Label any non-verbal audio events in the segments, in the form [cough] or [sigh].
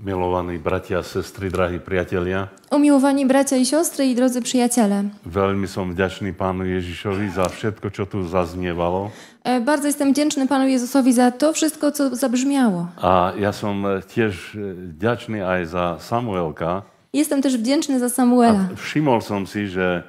Milovaní bratia a sestry, drahí priatelia. Umiłowani bracia i siostry i drodzy przyjaciele. Veľmi som vďačný Pánu Ježišovi za všetko, čo tu zaznievalo. E, Bardzo jestem wdzięczny Panu Jezusowi za to wszystko, co zabrzmiało. A ja som e, tiež vďačný e, aj za Samuelka. Jestem też wdzięczny za Samuela. A všimol som si, že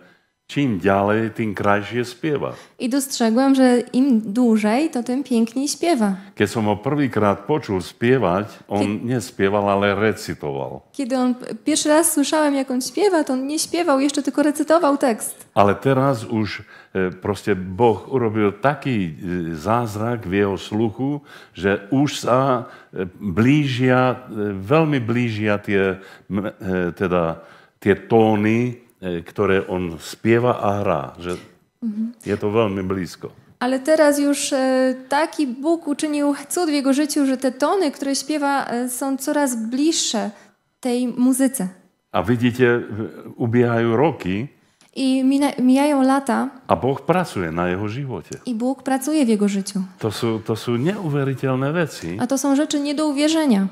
Čím ďalej, tým krajšie spieva. I dostrzegłem, že im dłużej, to tým piękniej spieva. Keď som ho prvýkrát počul spievať, on Ke... nespieval, ale recitoval. Kiedy on pierwszy raz słyszałem, jak on spieva, to on nie śpiewał, jeszcze tylko recitoval tekst. Ale teraz už e, proste Boh urobil taký e, zázrak v jeho sluchu, že už sa e, blížia, e, veľmi blížia tie, e, teda, tie tóny, E, które on śpiewa, a gra, że mhm. jest to bardzo blisko. Ale teraz już e, taki Bóg uczynił cud w jego życiu, że te tony, które śpiewa, e, są coraz bliższe tej muzyce. A widzicie, ubiegają roki. I mijają lata. A Bóg pracuje na jego żywocie. I Bóg pracuje w jego życiu. To są, to są nieuwierzytelne rzeczy. A to są rzeczy nie do uwierzenia.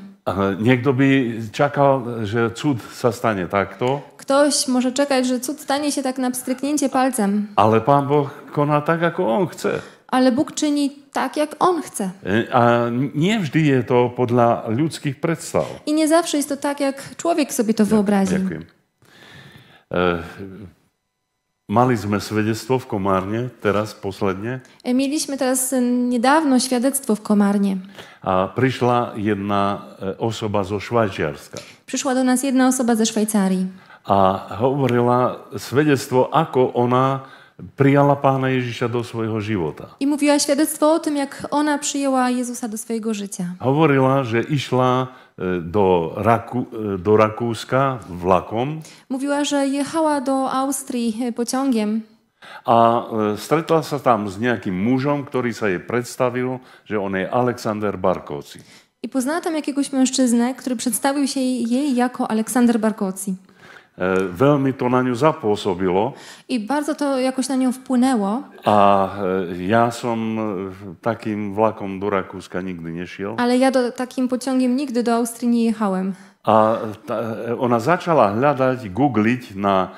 Niekto by czekał, że cud stanie, tak to? Ktoś może czekać, że cud stanie się tak na pstryknięcie palcem. Ale Pan Bóg kona tak, jak On chce. Ale Bóg czyni tak, jak On chce. E, a nie wżdy je to podla ludzkich przedstaw. I nie zawsze jest to tak, jak człowiek sobie to wyobrazi. Dziękuję. E Mali sme svedectvo v Komárne, teraz posledne. E, sme teraz nedávno svedectvo v Komárne. A prišla jedna e, osoba zo Švajčiarska. Prišla do nás jedna osoba zo Szwajcarii. A hovorila svedectvo, ako ona prijala Pána Ježiša do svojho života. I mówiła svedectvo o tym, jak ona przyjęła Jezusa do svojho života. Hovorila, že išla E, do, Raku, e, do Rakuska vlakom. Mówiła, że jechała do Austrii e, pociągiem. A stretla się tam z niejakim mężem, który się przedstawił, że on jest Aleksander Barkoci. I poznała tam jakiegoś mężczyznę, który przedstawił się jej jako Aleksander Barkoci. E, veľmi to na ňu zapôsobilo. I bardzo to jakoś na nią wpłynęło. A e, ja som e, takim vlakom do Rakúska nikdy nešiel. Ale ja do, takim pociągiem nigdy do Austrii nie jechałem. A ta, ona zaczęła hľadať, googlić na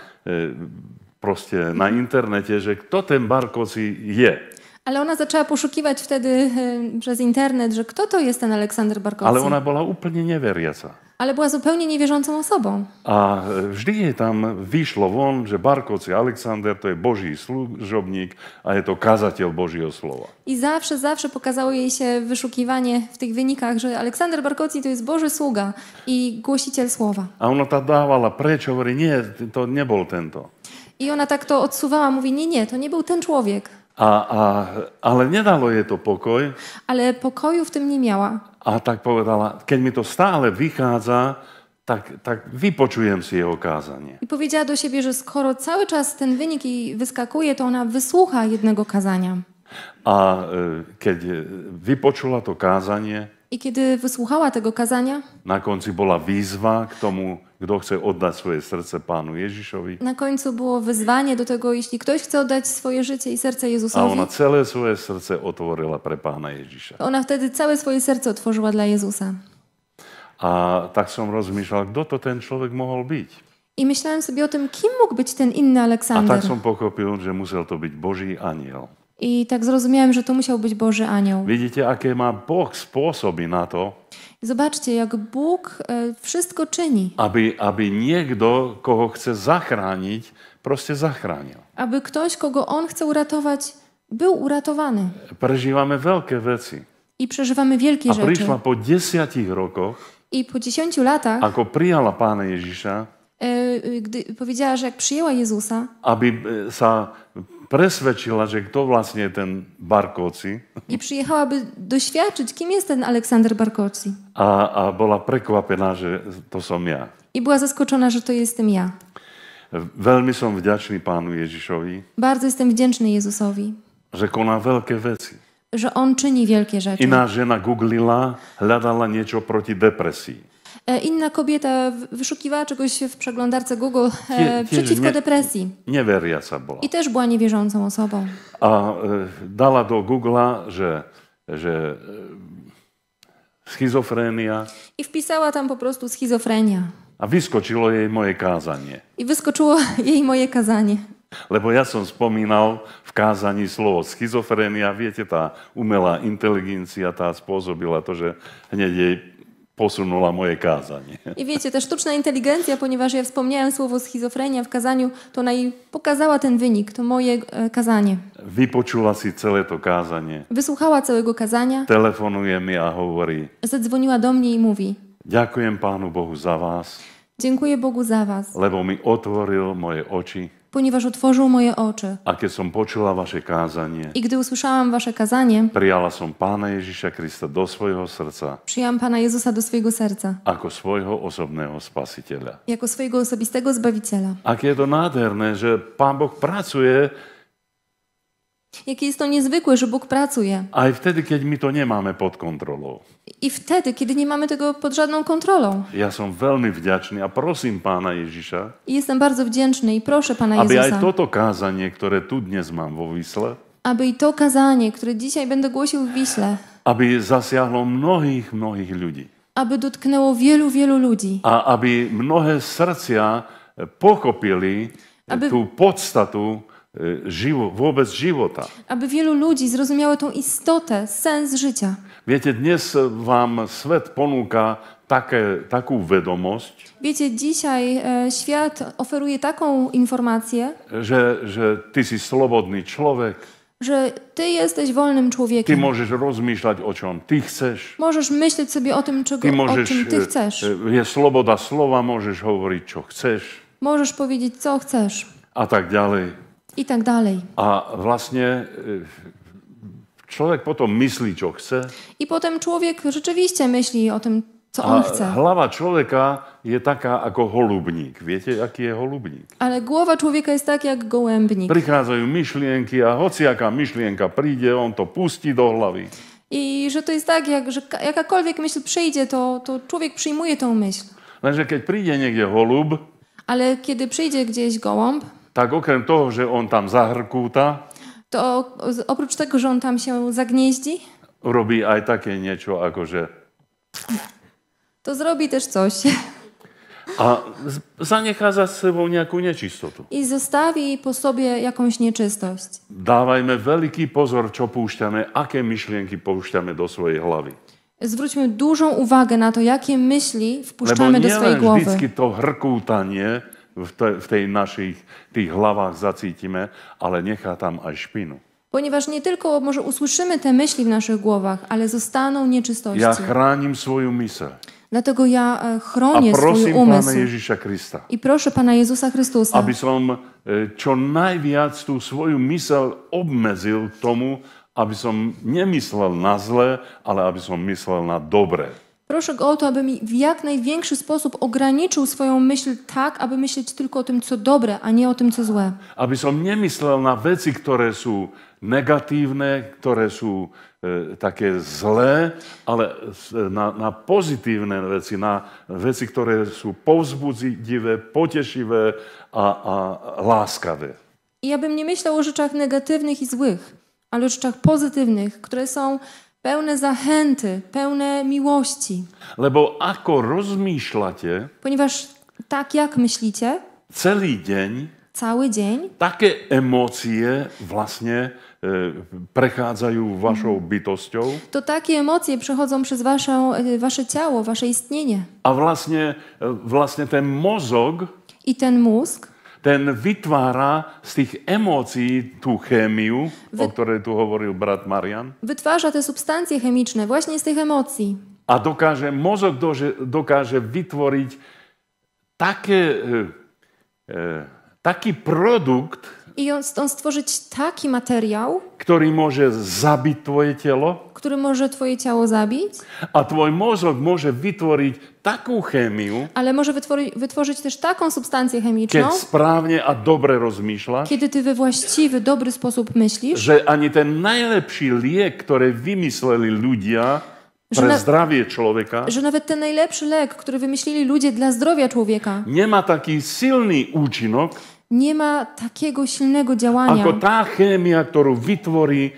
proste na mhm. internecie, że kto ten Barkosi je. Ale ona zaczęła poszukiwać wtedy przez internet, że kto to jest ten Aleksander Barkosi. Ale ona była zupełnie niewieriaca ale była zupełnie niewierzącą osobą. A vždy tam wyszło won, że Barkoci Aleksander to jest Boży służobnik, a jest to kazatel Bożego Słowa. I zawsze, zawsze pokazało jej się wyszukiwanie w tych wynikach, że Aleksander Barkoci to jest Boży sługa i głosiciel Słowa. A ona ta dawała precz, mówi, nie, to nie był ten to. I ona tak to odsuwała, mówi, nie, nie, to nie był ten człowiek. A, a, ale nie jej to pokoj. Ale pokoju w tym nie miała. A tak povedala, kiedy mi to stale wychodzi, tak, tak wypoczułem się jego kazanie. I powiedziała do siebie, że skoro cały czas ten wynik jej wyskakuje, to ona wysłucha jednego kazania. A e, kiedy wypoczuła to kazanie, i kiedy wysłuchała tego kazania, na końcu była wizwa k tomu kto chce oddať svoje srdce pánu Ježišovi. Na koncu bolo vyzvanie do toho, jeśli ktoś chce oddať svoje życie i srdce Jezusowi. A ona celé svoje srdce otvorila pre pána Ježiša. Ona vtedy celé svoje srdce otvorila dla Jezusa. A tak som rozmýšľal, kto to ten človek mohol byť. I myślałem sobie o tym, kim mógł być ten inny Aleksander. A tak som pochopil, že musel to byť Boží aniel. I tak zrozumiałem, że to musiał być Boży anioł. Widzicie, jakie ma Bóg sposoby na to? Zobaczcie, jak Bóg e, wszystko czyni. Aby, aby niekto, kogo chce zachranić, proste zachranił. Aby ktoś, kogo On chce uratować, był uratowany. Przeżywamy wielkie rzeczy. I przeżywamy wielkie A rzeczy. A przyszła po 10 rokach. I po 10 latach. Ako przyjęła Pana Jezusa. E, e, gdy powiedziała, że jak przyjęła Jezusa. Aby sa presvedčila, že kto vlastne je ten Barkoci. I by doświadczyć, kim jest ten Aleksander Barkoci. A, a bola prekvapená, že to som ja. I była zaskoczona, że to jestem ja. Veľmi som vďačný Pánu Ježišovi, Bardzo jestem wdzięczny Jezusowi, že koná veľké veci. że On czyni wielkie rzeczy. Iná žena googlila, hľadala niečo proti depresii. E, inna kobieta wyszukiwała czegoś w przeglądarce Google Kie, e, przeciwko nie, depresji. Niewierząca była. I też była niewierzącą osobą. A e, dała do Google'a, że, że schizofrenia. I wpisała tam po prostu schizofrenia. A wyskoczyło jej moje kazanie. I wyskoczyło [laughs] jej moje kazanie. Lebo ja som spomínal v kázaní slovo schizofrenia, viete, tá umelá inteligencia tá spôsobila to, že hneď jej posunula moje kazanie. I wiecie, ta sztuczna inteligencja, ponieważ ja wspomniałem słowo schizofrenia w kazaniu, to ona jej pokazała ten wynik, to moje e, kazanie. Wypoczula si całe to kazanie. Wysłuchała całego kazania. Telefonuje mi a mówi. Zadzwoniła do mnie i mówi. Dziękuję Panu Bogu za was. Dziękuję Bogu za was. Lebo mi otworzył moje oczy ponieważ otworzył moje oczy. A kiedy som počula vaše kázanie, I gdy usłyszałam wasze kazanie, prijala som Pána Ježiša Krista do svojho srdca. przyjęłam Pana Jezusa do swojego serca ako svojho osobného spasiteľa. jako swojego osobistego Zbawiciela. A kiedy to nádherné, že Pán Boh pracuje Jakie jest to niezwykłe, że Bóg pracuje. A i wtedy, kiedy my to nie mamy pod kontrolą. I wtedy, kiedy nie mamy tego pod żadną kontrolą. Ja jestem bardzo wdzięczny, a prosim Pana Jezusa. I jestem bardzo wdzięczny i proszę Pana aby Jezusa. Aby i to kazanie, które tu dnes mam w Wisle. Aby i to kazanie, które dzisiaj będę głosił w Wiśle. Aby zasiahło mnohých, mnohých ludzi. Aby dotknęło wielu, wielu ludzi. A aby mnohé serca pochopili aby... tu podstatu Y, żywo, wobec żywota. Aby wielu ludzi zrozumiało tą istotę, sens życia. Wiecie, dnes wam świat ponuka takie, taką wiadomość. Wiecie, dzisiaj e, świat oferuje taką informację, że, że ty jesteś swobodny człowiek. Że ty jesteś wolnym człowiekiem. Ty możesz rozmyślać o czym ty chcesz. Możesz myśleć sobie o tym, czego, możesz, o czym ty e, chcesz. E, jest swoboda słowa, możesz mówić, co chcesz. Możesz powiedzieć, co chcesz. A tak dalej. I tak dalej. A właśnie y, człowiek potem myśli, co chce. I potem człowiek rzeczywiście myśli o tym, co on chce. Głowa człowieka jest taka jako holubnik. Wiecie, jaki jest holubnik? Ale głowa człowieka jest tak jak gołębnik. Przychodzą myślienki, a choć jaka myślienka przyjdzie, on to puści do głowy. I że to jest tak, jak, że jakakolwiek myśl przyjdzie, to, to człowiek przyjmuje tą myśl. Lenže znaczy, kiedy przyjdzie gdzieś holub, ale kiedy przyjdzie gdzieś gołąb, tak okrem toho, że on tam zahrkuta, to oprócz tego, że on tam się zagnieździ, robi aj takie nieco, jako że... To zrobi też coś. A zaniecha za sobą jaką nieczystotu. I zostawi po sobie jakąś nieczystość. Dawajmy wielki pozor, co puszczamy, jakie myślenki puszczamy do swojej głowy. Zwróćmy dużą uwagę na to, jakie myśli wpuszczamy do swojej głowy. Lebo to hrkutanie, v tej našich tých hlavách zacítime, ale nechá tam aj špinu. Ponieważ nie tylko może usłyszymy te myśli w naszych głowach, ale zostaną nieczystości. Ja chránim swoją myśl. Dlatego ja e, chronię swój umysł. Pana Jezusa Krista, I proszę Pana Jezusa Chrystusa. Aby som co e, najviac tu swoją myśl obmedzil tomu, aby som nemyslel na zle, ale aby som myslel na dobre. Proszę go o to, aby mi w jak największy sposób ograniczył swoją myśl tak, aby myśleć tylko o tym, co dobre, a nie o tym, co złe. Aby nie myślał na rzeczy, które są negatywne, które są e, złe, ale e, na, na pozitívne na rzeczy, które są povzbudzivé, potešivé a, a I abym nie myślał o rzeczach negatywnych i złych, ale o rzeczach pozytywnych, które są pełne zachęty, pełne miłości. Lebo ako rozmýšľate, ponieważ tak jak myślicie, celý deň, cały dzień, takie emocje właśnie e, przechadzają waszą mhm. bitością. To takie emocje przechodzą przez waszą, e, wasze ciało, wasze istnienie. A właśnie, właśnie ten mózg i ten mózg ten vytvára z tých emócií tú chemiu, Wy... o ktorej tu hovoril brat Marian. Wytwarza te substancje chemiczne vlastne właśnie z tych emocji. A dokáže, mozog dože, dokáže vytvoriť také, e, e, taký produkt, I on, on stworzyć taki materiał, który może zabić twoje ciało, który może twoje ciało zabić, a twój mózg może wytworzyć taką chemię, ale może wytworzy, wytworzyć też taką substancję chemiczną, kiedy sprawnie a dobre rozmyślasz, kiedy ty we właściwy, dobry sposób myślisz, że ani ten najlepszy lek, który wymyśleli ludzie, że na, zdrowie człowieka. Że nawet ten najlepszy lek, który wymyślili ludzie dla zdrowia człowieka. Nie ma taki silny uczynek nie ma takiego silnego działania. Ako ta chemia, którą wytworzy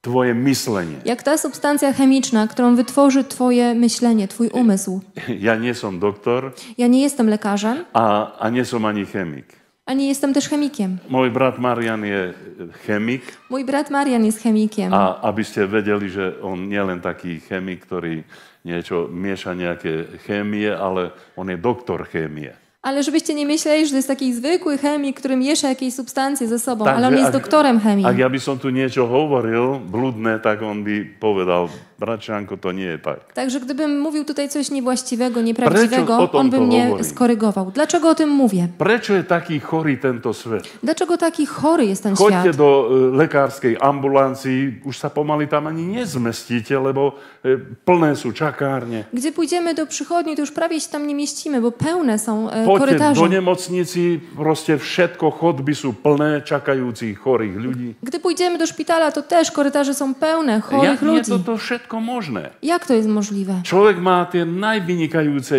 twoje myślenie. Jak ta substancja chemiczna, którą wytworzy twoje myślenie, twój umysł. Ja nie jestem doktor. Ja nie jestem lekarzem. A, a nie jestem ani chemik. A nie jestem też chemikiem. Mój brat Marian jest e, chemik. Mój brat Marian jest chemikiem. A abyście wiedzieli, że on nie jest taki chemik, który nieco miesza jakieś chemie, ale on jest doktor chemii. Ale żebyście nie myśleli, że to jest taki zwykły chemik, który miesza jakieś substancje ze sobą, ale on jest ak, doktorem chemii. A ja by som tu niečo hovoril, bludne, tak on by povedal, bracie Anko, to nie tak. Także gdybym mówił tutaj coś niewłaściwego, nieprawdziwego, on by mnie mówi. skorygował. Dlaczego o tym mówię? Precz jest taki chory ten to świat? Dlaczego taki chory jest ten Chodźcie świat? Chodźcie do e, lekarskiej ambulancji, już się pomali tam ani nie zmieścicie, lebo e, pełne są czakarnie. Gdy pójdziemy do przychodni, to już prawie się tam nie mieścimy, bo pełne są e, korytarze. do niemocnicy, proste wszystko chodby są pełne czekających chorych ludzi. Gdy pójdziemy do szpitala, to też korytarze są pełne chorych ja, ludzi. Nie, to, to wszystko wszystko możne. Jak to jest możliwe? Człowiek ma te najwynikające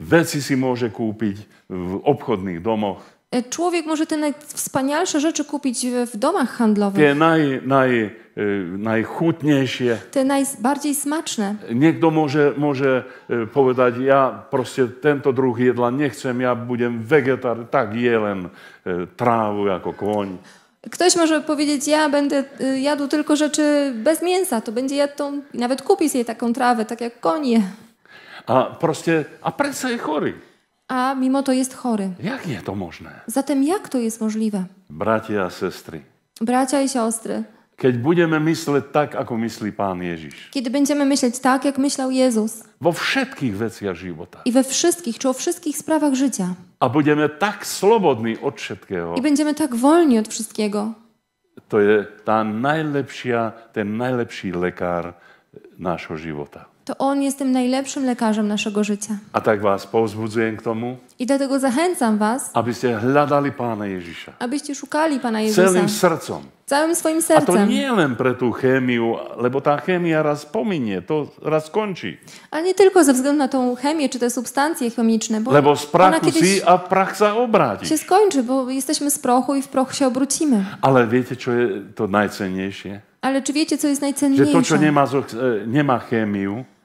wecy może kupić w obchodnych domach. E, człowiek może te najwspanialsze rzeczy kupić w domach handlowych. Te naj, naj, e, najchutniejsze. Te najbardziej smaczne. Niekto może, może e, powiedzieć, ja proste ten to drugi jedla nie chcę, ja będę wegetar, tak jelen, trawę, jako koń. Ktoś może powiedzieć, ja będę y, jadł tylko rzeczy bez mięsa, to będzie jadł tą, nawet kupi sobie taką trawę, tak jak konie. A proste, a prędce jest chory. A mimo to jest chory. Jak nie to możliwe? Zatem jak to jest możliwe? Bracia, sestry. Bracia i siostry. Kiedy będziemy myśleć tak, jak myśli Pan Jezus? Kiedy będziemy myśleć tak, jak myślał Jezus. Vo wszystkich veciach życia. I we wszystkich, czy o wszystkich sprawach życia. A budeme tak slobodní od všetkého. I budeme tak wolni od wszystkiego. To je tá najlepšia, ten najlepší lekár e, nášho života. to On jest tym najlepszym lekarzem naszego życia. A tak was pouzbudzuję k tomu. I dlatego zachęcam was, abyście hľadali pana Ježíša. Abyście szukali Pana Jezusa. Całym srdcom. Całym swoim sercem. A to nie len pre tu chemię, lebo ta chemia raz pominie, to raz kończy. A nie tylko ze względu na tą chemię czy te substancje chemiczne, bo lebo z prachu si a prach za obráti. Się skończy, bo jesteśmy z prochu i w proch się obrócimy. Ale wiecie, co jest to najcenniejsze? Ale czy wiecie, co jest najcenniejsze? Że to, co nie ma, e, nie ma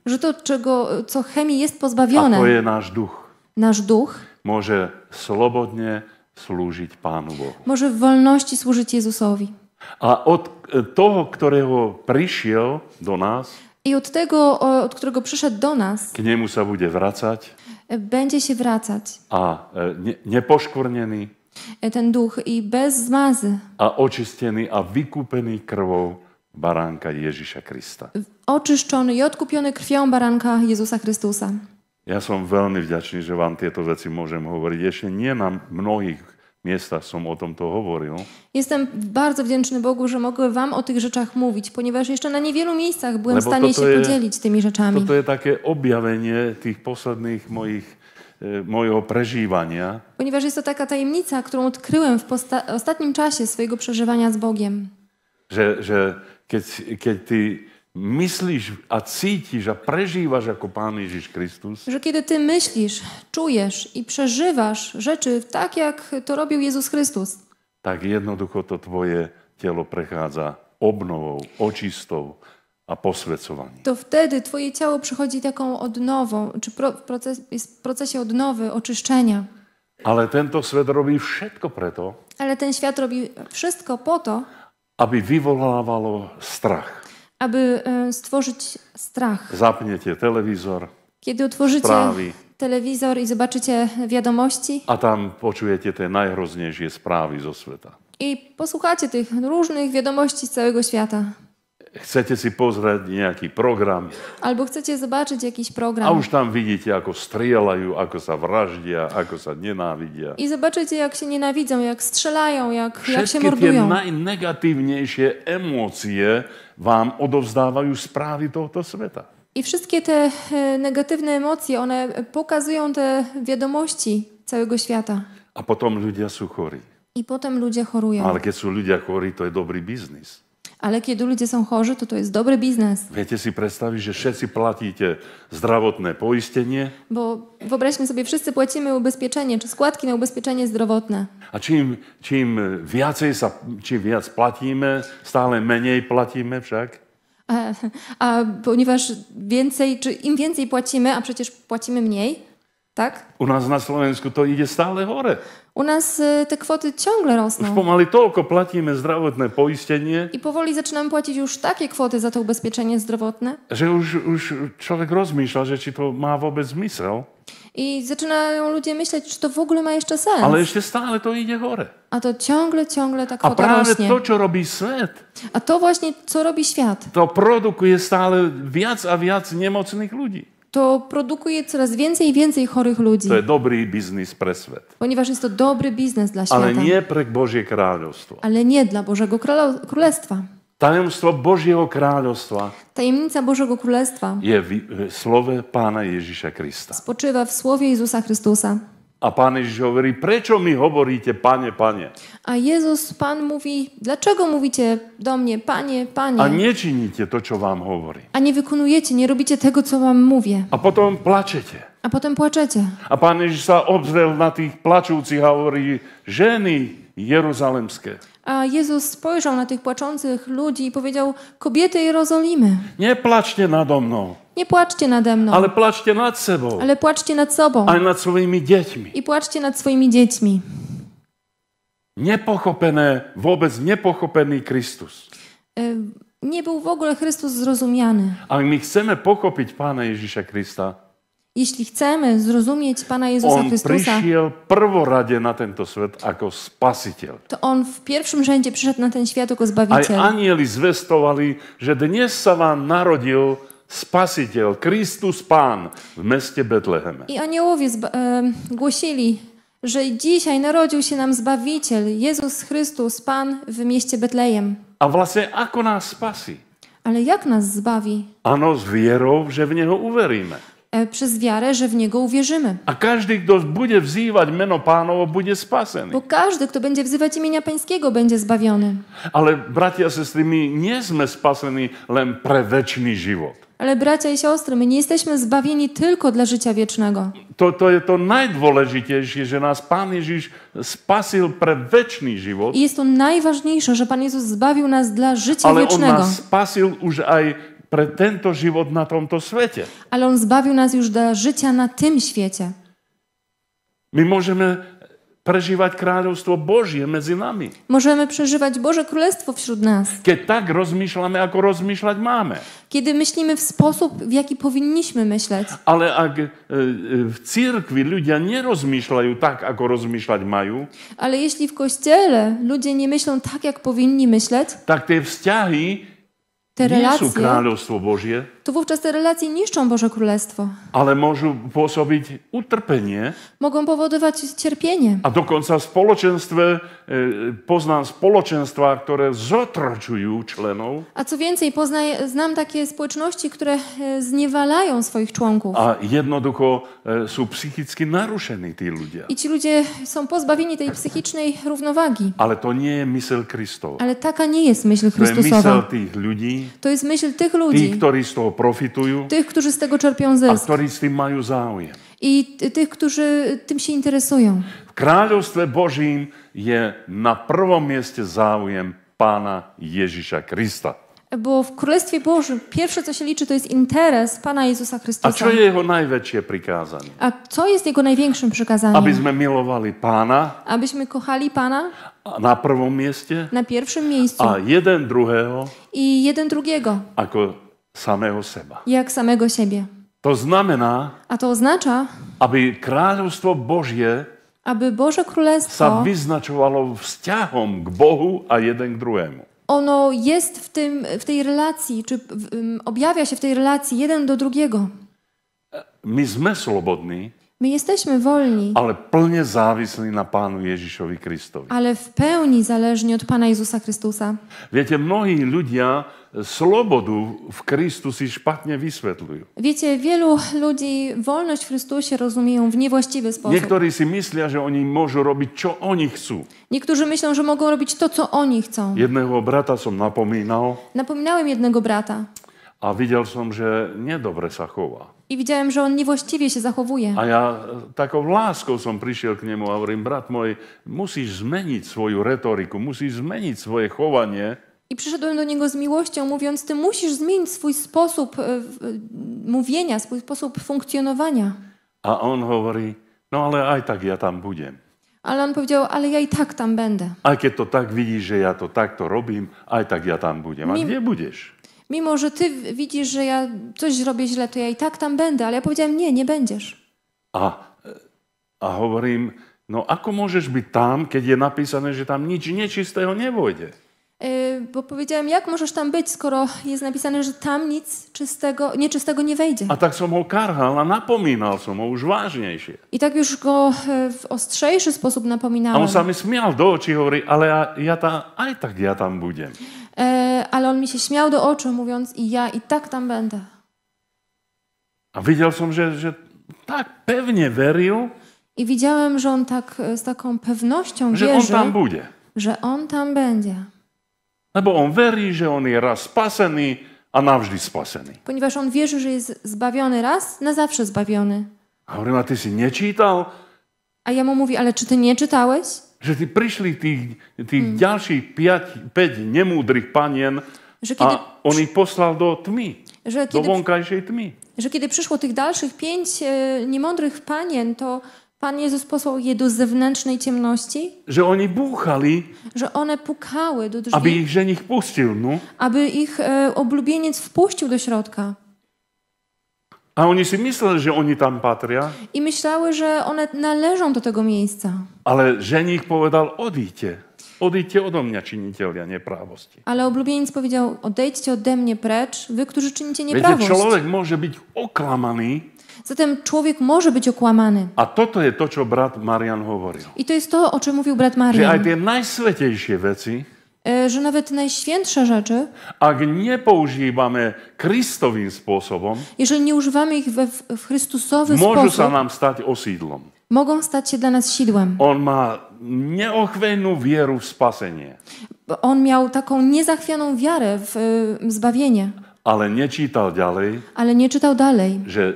że to, czego, co chemii jest pozbawione, a to jest nasz duch. Nasz duch może swobodnie służyć Panu Bogu. Może w wolności służyć Jezusowi. A od e, tego, którego przyszedł do nas, i od tego, od którego przyszedł do nas, k niemu się będzie wracać, e, będzie się wracać. A e, nie, ten duch i bez zmazy, a oczyszczony, a wykupiony krwą baranka Jezusa Chrysta. Oczyszczony i odkupiony krwią baranka Jezusa Chrystusa. Ja jestem wielki wdzięczny, że wam te to môžem hovoriť. Jeszcze nie mam mnogich miestach są o to hovoril. Jestem bardzo wdzięczny Bogu, że mogę wam o tych rzeczach mówić, ponieważ jeszcze na niewielu miejscach byłem Lebo w stanie się je, podzielić tymi rzeczami. To jest takie objawienie tych poslednich moich e, mojego przeżywania. Ponieważ jest to taka tajemnica, którą odkryłem w ostatnim czasie swojego przeżywania z Bogiem. Że, że keď, keď ty myślisz, a cítiš a prežívaš ako Pán Ježiš Chrystus. Że kiedy ty myślisz, czujesz i przeżywasz rzeczy tak, jak to robił Jezus Chrystus, tak jednoducho to twoje ciało prechádza obnową, oczystą, a posvecowaniem. to wtedy twoje ciało przechodzi taką odnową, czy pro, proces, jest w procesie odnowy, oczyszczenia. Ale tento svet robí všetko preto, Ale ten świat robi wszystko po to, aby wywoływalo strach. Aby e, stworzyć strach. Zapniecie telewizor. Kiedy otworzycie sprawy, telewizor i zobaczycie wiadomości. A tam poczujecie te najgroźniejsze sprawy ze świata. I posłuchacie tych różnych wiadomości z całego świata chcete si pozrieť nejaký program. Albo chcete zobaczyć jakiś program. A už tam vidíte, ako strieľajú, ako sa vraždia, ako sa nenávidia. I zobaczycie, jak się nienawidzą, jak strzelają, jak, Všetky jak się mordują. tie najnegatívnejšie emócie vám odovzdávajú správy tohto sveta. I wszystkie te e, negatywne emocje, one pokazują te wiadomości całego świata. A potem ludzie są chory. I potem ludzie chorują. Ale kiedy są ludzie chory, to jest dobry biznes. Ale kiedy ludzie są chorzy, to to jest dobry biznes. Viete si predstaviť, że wszyscy płacicie zdrowotne poistenie? Bo wyobraźmy sobie, wszyscy płacimy ubezpieczenie, czy składki na ubezpieczenie zdrowotne. A czym, czym więcej sa, čím viac płacimy, stale mniej płacimy, wszak? A, e, a ponieważ więcej, czy im więcej płacimy, a przecież płacimy mniej, tak? U nas na Słowensku to idzie stale chore. U nas y, te kwoty ciągle rosną. Už pomaly toľko płacimy zdrowotne poistenie. I powoli zaczynamy płacić już takie kwoty za to ubezpieczenie zdrowotne. Że już, już człowiek rozmyśla, że ci to ma wobec zmysel. I zaczynają ludzie myśleć, czy to w ogóle ma jeszcze sens. Ale jeszcze stale to idzie chore. A to ciągle, ciągle tak A prawie rośnie. to, co robi świat. A to właśnie, co robi świat. To produkuje stale więcej a więcej niemocnych ludzi to produkuje coraz więcej i więcej chorych ludzi. To jest dobry biznes dla svet. Ponieważ jest to dobry biznes dla świata. Ale nie pre Bożie Królestwo. Ale nie dla Bożego Królestwa. Tajemstwo Bożego Królestwa. Tajemnica Bożego Królestwa. Jest w, słowie Pana Jezusa Chrystusa. Spoczywa w słowie Jezusa Chrystusa. A Pán Ježiš hovorí, prečo mi hovoríte, pane, pane? A Jezus, Pan mówi, dlaczego mówicie do mnie, panie, panie? A nie czynicie to, co wam mówi. A nie wykonujecie, nie co wam mówię. A potem płaczecie. A potem płaczecie. A Pan Ježiš sa obzrel na tych płaczących a mówi, żeny jerozolimskie. A Jezus spojrzał na tych płaczących ludzi i powiedział, kobiety Jerozolimy. Nie płaczcie nado mną. Nie płaczcie nade mną. Ale płaczcie nad sobą. Ale płaczcie nad sobą. Ale nad swoimi dziećmi. I płaczcie nad swoimi dziećmi. Niepochopene wobec niepochopeny Chrystus. E, nie był w ogóle Chrystus zrozumiany. Ale my chcemy pochopić Pana Jezusa Chrysta. Jeśli chcemy zrozumieć Pana Jezusa on Chrystusa, On przyszedł prworadzie na ten świat jako Spasiciel. To On w pierwszym rzędzie przyszedł na ten świat jako Zbawiciel. A anieli zwestowali, że dnes sa wam narodził Spasiciel, Chrystus Pan w mieście Betlehem. I aniołowie e, głosili, że dzisiaj narodził się nam Zbawiciel, Jezus Chrystus Pan w mieście Betlejem. A właśnie jak nas spasi? Ale jak nas zbawi? Ano z wierą, że w Niego uwierzymy. E, przez wiarę, że w Niego uwierzymy. A każdy, kto będzie wzywać meno Panowo, będzie spaseny. Bo każdy, kto będzie wzywać imienia Pańskiego, będzie zbawiony. Ale bracia, siostry my nie jesteśmy spaseni lem preweczny żywot. Ale bracia i siostry, my nie jesteśmy zbawieni tylko dla życia wiecznego. To, to jest to najdwoleżitejsze, że nas Pan Jezus spasił preweczny żywot. I jest to najważniejsze, że Pan Jezus zbawił nas dla życia ale wiecznego. Ale On nas spasił już aj pre tento żywot na tomto świecie. Ale On zbawił nas już dla życia na tym świecie. My możemy przeżywać Królestwo Boże między nami. Możemy przeżywać Boże Królestwo wśród nas. Kiedy tak rozmyślamy, jak rozmyślać mamy. Kiedy myślimy w sposób, w jaki powinniśmy myśleć. Ale jak e, e, w cyrkwi ludzie nie rozmyślają tak, jak rozmyślać mają. Ale jeśli w kościele ludzie nie myślą tak, jak powinni myśleć. Tak te wstiahi te relacje, nie są Królestwo Boże to wówczas te relacje niszczą Boże Królestwo. Ale mogą pôsobić utrpenie. Mogą powodować cierpienie. A dokonca społeczeństwie, poznam społeczeństwa, które zotraczują członów. A co więcej, poznaj, znam takie społeczności, które e, zniewalają swoich członków. A jednoducho e, są psychicznie naruszeni ci ludzie. I ci ludzie są pozbawieni tej psychicznej równowagi. Ale to nie jest myśl Chrystusa. Ale taka nie jest myśl Chrystusowa. To jest myśl tych ludzi. To jest myśl tych ludzi. Tych, którzy z profitują Tych, którzy z tego czerpią zysk. A ktorí s tým majú záujem. I tych, którzy tym się interesują. W Królestwie Bożym jest na pierwszym miejscu záujem Pana Jezusa Chrysta. Bo w Królestwie Bożym pierwsze, co się liczy, to jest interes Pana Jezusa Chrystusa. A co jest Jego największe przykazanie? A co jest Jego największym przykazaniem? Abyśmy milowali Pana. Abyśmy kochali Pana. Na pierwszym miejscu. Na pierwszym miejscu. A jeden drugiego. I jeden drugiego. Jako samego siebie. Jak samego siebie. To znamena, a to oznacza, aby Królestwo Boże aby Boże Królestwo wyznaczowało wstiachom k Bohu, a jeden k drugiemu. Ono jest w, tym, w tej relacji, czy w, um, objawia się w tej relacji jeden do drugiego. E, my jesteśmy swobodni. My jesteśmy wolni. Ale plně závislí na Panu Jezusowi Kristovi. Ale w pełni zależni od Pana Jezusa Chrystusa. Wiecie, mnohí ľudia slobodu w Chrystusie szpatnie wysvetľujú. Wiecie, wielu ludzi wolność w Chrystusie rozumieją w niewłaściwy sposób. Niektórzy si myślą, że oni mogą robić, co oni chcą. Niektórzy myślą, że mogą robić to, co oni chcą. Jednego brata som napominał. Napominałem jednego brata. A widział som, że niedobre sa chová. I widziałem, że on niewłaściwie się zachowuje. A ja e, taką laską są przyszedł k niemu, a mówię, brat mój, musisz zmienić swoją retorykę, musisz zmienić swoje chowanie. I przyszedłem do niego z miłością, mówiąc, ty musisz zmienić swój sposób e, e, mówienia, swój sposób funkcjonowania. A on mówi, no ale aj tak ja tam będę. Ale on powiedział, ale ja i tak tam będę. A kiedy to tak widzisz, że ja to tak to robię, aj tak ja tam będę. A Mim... gdzie będziesz? mimo że ty widzisz, że ja coś zrobię źle, to ja i tak tam będę, ale ja powiedziałem, nie, nie będziesz. A, a hovorím, no ako możesz być tam, kiedy jest napisane, że tam nic nieczystego nie wejdzie. Y, bo powiedziałem, jak możesz tam być, skoro jest napisane, że tam nic czystego, nieczystego nie wejdzie. A tak samo ho karhal a napomínal som ho už I tak już go e, w ostrzejszy sposób napominałem. A on sam smiał smial do očí, mówi, ale ja, ja tam, aj tak ja tam będę. E, ale on mi się śmiał do oczu, mówiąc i ja i tak tam będę. A widział sam, że, że tak pewnie wierzył. I widziałem, że on tak e, z taką pewnością że wierzy, on tam będzie. że on tam będzie. No bo on wierzy, że on jest raz spaseny, a nawżdy spaseny. Ponieważ on wierzy, że jest zbawiony raz, na zawsze zbawiony. A on a ty si nie czytał? A ja mu mówi, ale czy ty nie czytałeś? Že ty prišli tých, tých mm. ďalších 5, 5 nemúdrych panien kiedy, a on ich poslal do tmy, że do wąkajszej tmy. že kiedy przyszło tych dalszych pięć e, niemądrych panien, to Pan Jezus posłał je do zewnętrznej ciemności. Że oni buchali. Że one pukały do drzwi. Aby ich żenich puścił, no. Aby ich e, oblubieniec wpuścił do środka. A oni si mysleli, że oni tam patria. I myślały, że one należą do tego miejsca. Ale ženich povedal, odíďte. Odíďte odo mňa, činiteľia neprávosti. Ale oblubienica powiedział, odejdźcie ode mnie precz, wy, którzy czynicie nieprawość. Wiecie, człowiek może być oklamany. Zatem człowiek może być okłamany. A to jest to, co brat Marian mówił. I to jest to, o czym mówił brat Marian. Że aj te najsvetejšie veci, E, że nawet najświętsze rzeczy, a nie poużívame Kristovým spôsobom, jeżeli nie używamy ich we, w Chrystusowy môžu sa sposób, nám stať osídlom. mogą stać się dla nas sidłem. On ma neochvejnú vieru w spasenie, On miał taką niezachwianą wiarę w y, zbawienie, ale nie czytał dalej. ale nie czytał dalej, że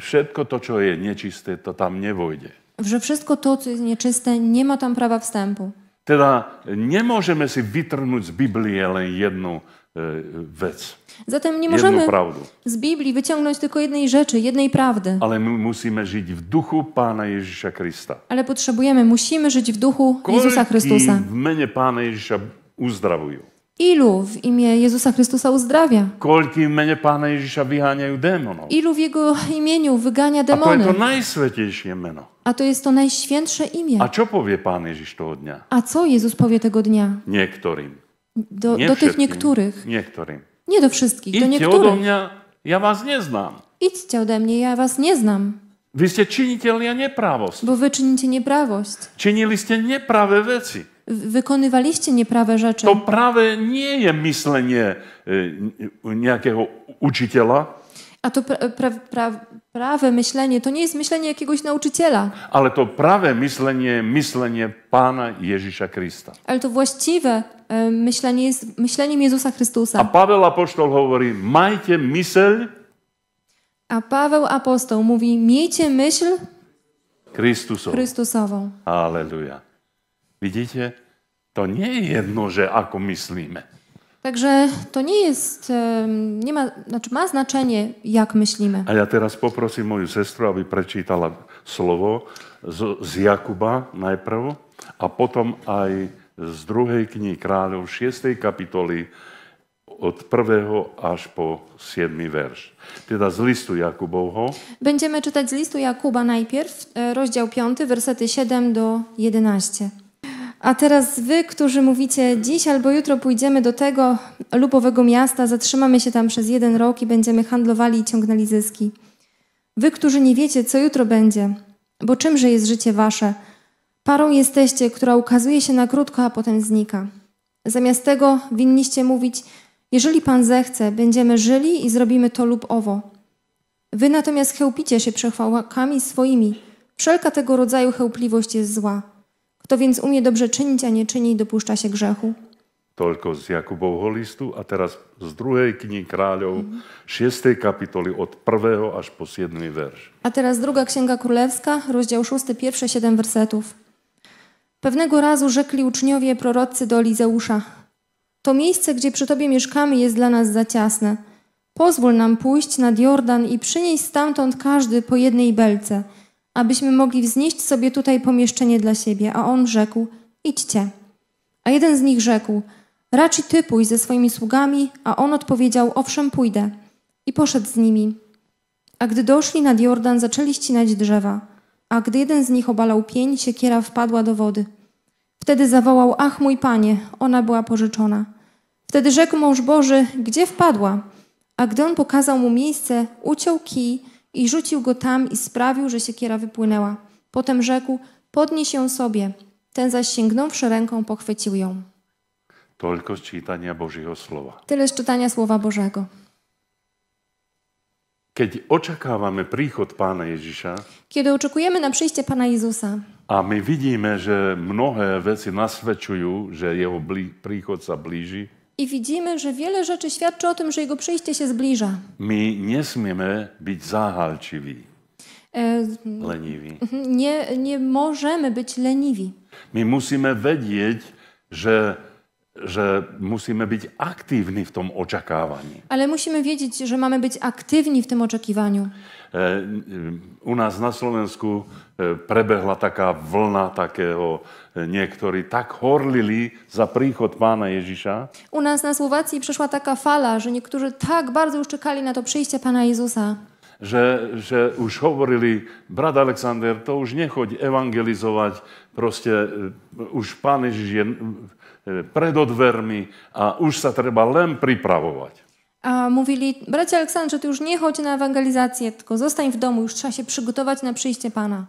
wszystko to, co jest nieczyste, to tam nie nevojde. że wszystko to, co jest nieczyste, nie ma tam prawa wstępu. Teda nemôžeme si vytrhnúť z Biblie len jednu e, vec. Zatem nie możemy z Biblii wyciągnąć tylko jednej rzeczy, jednej prawdy. Ale my musimy żyć w duchu Pana Jezusa Chrysta. Ale potrzebujemy, musimy żyć w duchu Jezusa Chrystusa. w mnie, Pana Jezusa uzdrawił. Ilu w imię Jezusa Chrystusa uzdrawia? Kolik w imieniu Pana Jezusa wyganiają demonów? Ilu w Jego imieniu wygania demony? A to jest to najświętsze imię. A to jest to najświętsze imię. A co powie Pan Jezus tego dnia? A co Jezus powie tego dnia? Niektórym. Do, nie do tych niektórych. Niektórym. Nie do wszystkich, Idźcie do niektórych. ode mnie, ja was nie znam. Idźcie ode mnie, ja was nie znam. Wyście czynicie nieprawość. Bo wy czynicie nieprawość. Czyniliście nieprawe rzeczy wykonywaliście nieprawe rzeczy. To prawe nie jest myślenie y, jakiego uczyciela. A to pra, pra, pra, prawe myślenie to nie jest myślenie jakiegoś nauczyciela. Ale to prawe myślenie, myślenie Pana Jezusa Chrysta. Ale to właściwe e, myślenie jest myśleniem Jezusa Chrystusa. A Paweł apostoł mówi: "Majcie myśl" A Paweł apostoł mówi: "Miejcie myśl Chrystusową". Chrystusową. Aleluja. Vidíte, to nie je jedno, že ako myslíme. Takže to nie je, nemá, ma, má značenie, jak myslíme. A ja teraz poprosím moju sestru, aby prečítala slovo z, z Jakuba najprv a potom aj z druhej knihy kráľov, 6. kapitoly od 1. až po 7. verš. Teda z listu Jakubovho. Będziemy czytać z listu Jakuba najpierw, e, rozdział 5, wersety 7 do 11. A teraz wy, którzy mówicie, dziś albo jutro pójdziemy do tego lub owego miasta, zatrzymamy się tam przez jeden rok i będziemy handlowali i ciągnęli zyski. Wy, którzy nie wiecie, co jutro będzie, bo czymże jest życie wasze? Parą jesteście, która ukazuje się na krótko, a potem znika. Zamiast tego winniście mówić, jeżeli Pan zechce, będziemy żyli i zrobimy to lub owo. Wy natomiast chełpicie się przechwałkami swoimi. Wszelka tego rodzaju chełpliwość jest zła. Kto więc umie dobrze czynić, a nie czyni, dopuszcza się grzechu. Tylko z Jakubovho listu a teraz z druhej knihy kráľov, 6. kapitoli od pierwszego aż po 7. verš. A teraz druga księga królewska, rozdział 6, pierwsze 7 wersetów. Pewnego razu rzekli uczniowie prorocy do Lizeusza: To miejsce, gdzie przy tobie mieszkamy, jest dla nas za ciasne. Pozwól nam pójść nad Jordan i przynieść stamtąd każdy po jednej belce – abyśmy mogli wznieść sobie tutaj pomieszczenie dla siebie. A on rzekł, idźcie. A jeden z nich rzekł, raczy ty pójdź ze swoimi sługami, a on odpowiedział, owszem, pójdę. I poszedł z nimi. A gdy doszli nad Jordan, zaczęli ścinać drzewa. A gdy jeden z nich obalał pień, siekiera wpadła do wody. Wtedy zawołał, ach mój panie, ona była pożyczona. Wtedy rzekł mąż Boży, gdzie wpadła? A gdy on pokazał mu miejsce, uciął kij, i rzucił go tam i sprawił, że siekiera wypłynęła. Potem rzekł, podnieś ją sobie. Ten zaś sięgnąwszy ręką pochwycił ją. Tylko z czytania Bożego Słowa. Tyle z czytania Słowa Bożego. Kiedy oczekujemy przychod Pana Jezusa, kiedy oczekujemy na przyjście Pana Jezusa, a my widzimy, że mnohé rzeczy nasvedčujú, że jego príchod sa blíži. I widzimy, że wiele rzeczy świadczy o tym, że jego przyjście się zbliża. My nie śmiemy być zahalczywi. E, leniwi. Mhm, nie, nie możemy być leniwi. My musimy wiedzieć, że że musimy być aktywni w tym oczekiwaniu. Ale musimy wiedzieć, że mamy być aktywni w tym oczekiwaniu. E, u nás na Slovensku e, prebehla taká vlna takého, e, niektorí tak horlili za príchod Pána Ježiša. U nás na Slovácii prišla taká fala, že niektorí tak bardzo už czekali na to przyjście pána Jezusa. Že, že už hovorili, brat Aleksander, to už nechoď evangelizovať, proste už pán Ježiš je pred odvermi a už sa treba len pripravovať. a mówili, bracie Aleksandrze, ty już nie chodź na ewangelizację, tylko zostań w domu, już trzeba się przygotować na przyjście Pana.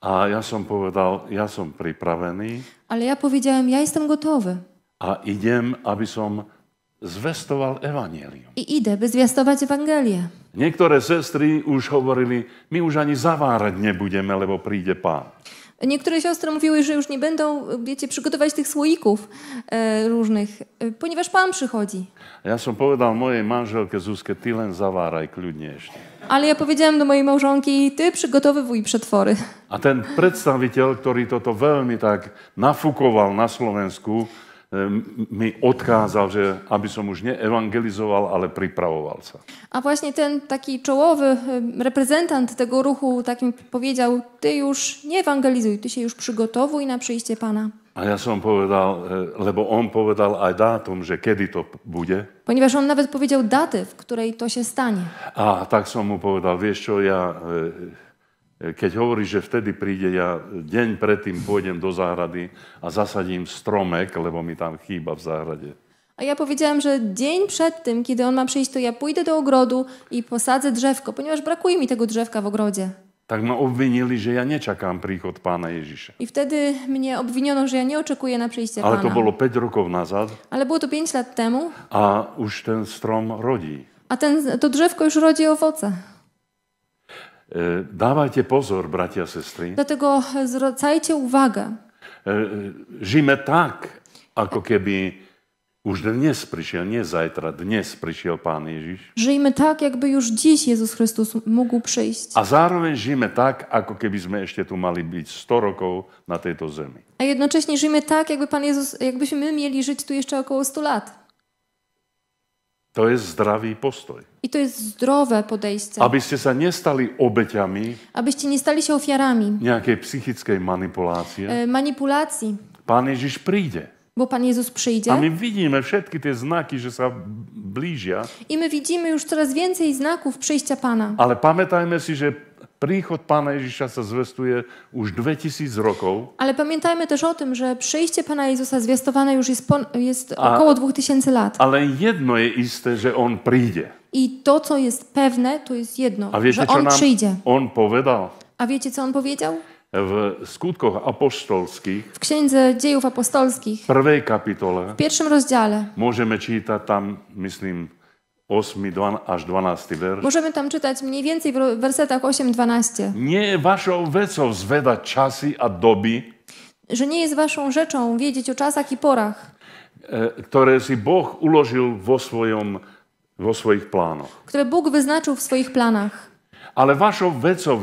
A ja som powiedział, ja jestem przyprawiony. Ale ja powiedziałem, ja jestem gotowy. A idę, aby som zvestoval I idę, by zwiastować Ewangelię. Niektóre sestry już hovorili, my już ani nie będziemy, lebo przyjdzie Pan. Niektóre siostry mówiły, że już nie będą, wiecie, przygotować tych słoików różnych, ponieważ Pan przychodzi. Ja sam powiedział mojej mężelce Zuzkę, ty zawaraj, kludnieśnie. Ale ja powiedziałem do mojej małżonki, ty przygotowywuj przetwory. A ten przedstawiciel, który to, to veľmi tak nafukował na słowensku mi odkázal, že aby som už neevangelizoval, ale pripravoval sa. A właśnie ten taki czołowy reprezentant tego ruchu tak mi powiedział, ty już nie ewangelizuj, ty się już przygotowuj na przyjście Pana. A ja som povedal, e, lebo on povedal aj dátum, že kedy to bude. Ponieważ on nawet powiedział datę, w której to się stanie. A tak som mu povedal, wiesz čo, ja e, E, keď hovorí, že vtedy príde, ja deň predtým pôjdem do záhrady a zasadím stromek, lebo mi tam chýba v záhrade. A ja powiedziałem, że dzień przed tym, kiedy on ma przyjść, to ja pójdę do ogrodu i posadzę drzewko, ponieważ brakuje mi tego drzewka w ogrodzie. Tak mnie obwinili, że ja nie czekam przychod Pana Jezusa. I wtedy mnie obwiniono, że ja nie oczekuję na przyjście Ale Pana. to było 5 roków nazad. Ale było to 5 lat temu. A już ten strom rodzi. A ten, to drzewko już rodzi owoce. E, Dawajcie pozor, bracia, sestry. Dlatego zwracajcie uwagę. Żyjmy e, e, tak, ako keby już dnes przyszedł, nie zajtra, dnes przyszedł Pan Jezus. Żyjmy tak, jakby już dziś Jezus Chrystus mógł przyjść. A zároveň żyjmy tak, ako kebyśmy jeszcze tu mali być 100 roku na tej ziemi. A jednocześnie żyjmy tak, jakby Pan Jezus, jakbyśmy my mieli żyć tu jeszcze około 100 lat. To je zdravý postoj. I to jest zdrowe podejście. Abyście się nie stali obeťami. Abyście nie stali się ofiarami. Jakiej psychicznej manipulacji. E, manipulacji. Pan Jezus przyjdzie. Bo Pan Jezus przyjdzie. A my widzimy wszystkie te znaki, że się bliżia. I my widzimy już coraz więcej znaków przyjścia Pana. Ale pamiętajmy si, że Príchod Pana Jezusa sa już už 2000 roku. Ale pamiętajmy też o tym, że przyjście Pana Jezusa zwiastowane już jest, pon- jest a, około 2000 lat. Ale jedno jest iste, że On przyjdzie. I to, co jest pewne, to jest jedno, a wiecie, że On przyjdzie. On powiedział. A wiecie, co On powiedział? w skutkach apostolskich, w Księdze Dziejów Apostolskich, pierwszej kapitole, w pierwszym rozdziale, możemy czytać tam, myślę, 8 aż 12 wers. Możemy tam czytać mniej więcej w wersetach 8-12. Nie waszą rzeczą zwiadać czasy a doby. Że nie jest waszą rzeczą wiedzieć o czasach i porach. E, które si Bóg ułożył w swoim w swoich planach. Które Bóg wyznaczył w swoich planach. Ale waszą wecą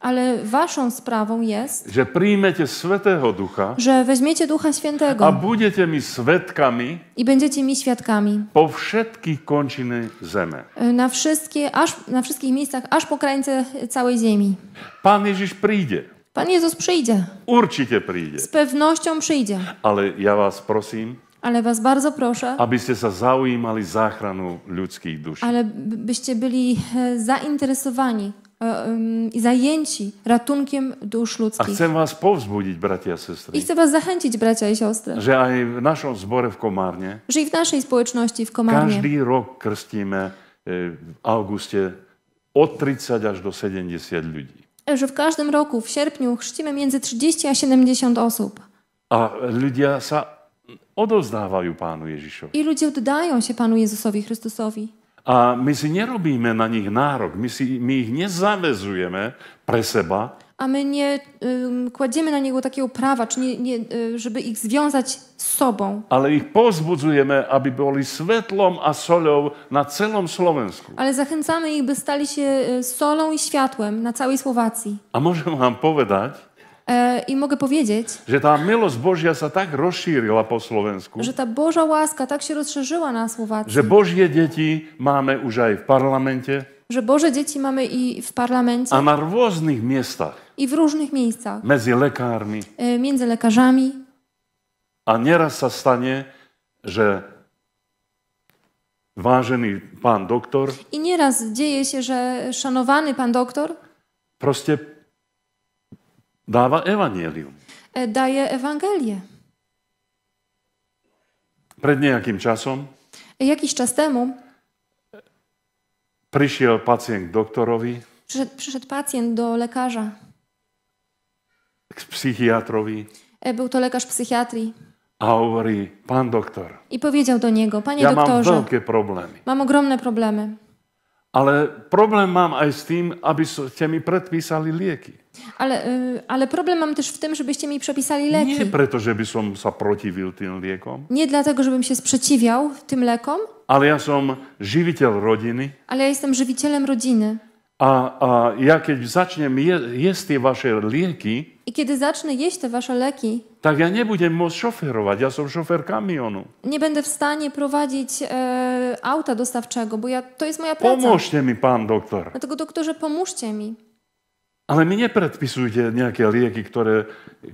ale waszą sprawą jest, że przyjmiecie Świętego Ducha, że weźmiecie Ducha Świętego, a będziecie mi świadkami i będziecie mi świadkami po wszystkich kończynach ziemi. Na wszystkie, aż, na wszystkich miejscach, aż po krańce całej ziemi. Pan Jezus przyjdzie. Pan Jezus przyjdzie. Urczycie przyjdzie. Z pewnością przyjdzie. Ale ja was prosim, ale was bardzo proszę, abyście zaujímali zachranu ludzkiej duszy. ale byście byli e, zainteresowani e, i zajęci ratunkiem dusz A ludzkich. chcę was powzbudzić, bracia i I siostry, chcę was zachęcić, bracia i siostry, że aj w naszą zborę w Komarnie że i w naszej społeczności w Komarnie Każdy rok krstimy w e, augustie od 30 aż do 70 ludzi. że w każdym roku w sierpniu chrzcimy między 30 a 70 osób. A ludzie są odozdávajú Pánu Ježišovi. I ludzie oddają się Panu Jezusowi Chrystusowi. A my si nerobíme na nich nárok, my, si, my ich nezavezujeme pre seba. A my nie um, kładziemy na niego takiego prawa, czy nie, nie, y, żeby ich związać z sobą. Ale ich pozbudzujemy, aby byli światłem a solą na całym Słowensku. Ale zachęcamy ich, by stali się y, solą i światłem na całej Słowacji. A może wam powiedzieć? E, I mogę powiedzieć, że ta miłość Bożia się tak rozszerzyła po Słowensku, że ta Boża łaska tak się rozszerzyła na Słowacji, że Boże dzieci mamy już w parlamencie, że Boże dzieci mamy i w parlamencie, a na różnych miejscach, i w różnych miejscach, między lekarzami, e, między lekarzami, a nieraz się stanie, że ważny pan doktor i nieraz dzieje się, że szanowany pan doktor proste Dawa ewangelium. E, daje Ewangelię. Przed niejakim czasem. E, jakiś czas temu. Przyszedł pacjent doktorowi. Przyszedł, przyszedł pacjent do lekarza. Psychiatrowi. E, był to lekarz psychiatrii. A mówi, pan doktor. I powiedział do niego, panie ja doktorze. mam wielkie problemy. Mam ogromne problemy. Ale problem mam aj z tym, abyście mi przepisali leki. Ale, y, ale problem mam też w tym, żebyście mi przepisali leki. Nie preto, żeby som sa protivil tym liekom. Nie dlatego, żebym się sprzeciwiał tym lekom. Ale ja som żywiciel rodziny. Ale ja jestem żywicielem rodziny. A, a ja kiedy zacznę je, jeść te wasze leki... I kiedy zacznę jeść te wasze leki tak ja nie będę mógł szoferować, ja jestem szofer kamionu. Nie będę w stanie prowadzić e, auta dostawczego, bo ja, to jest moja praca. Pomóżcie mi, pan doktor. Dlatego, doktorze, pomóżcie mi. Ale mi nie przepisujcie jakieś leki, które,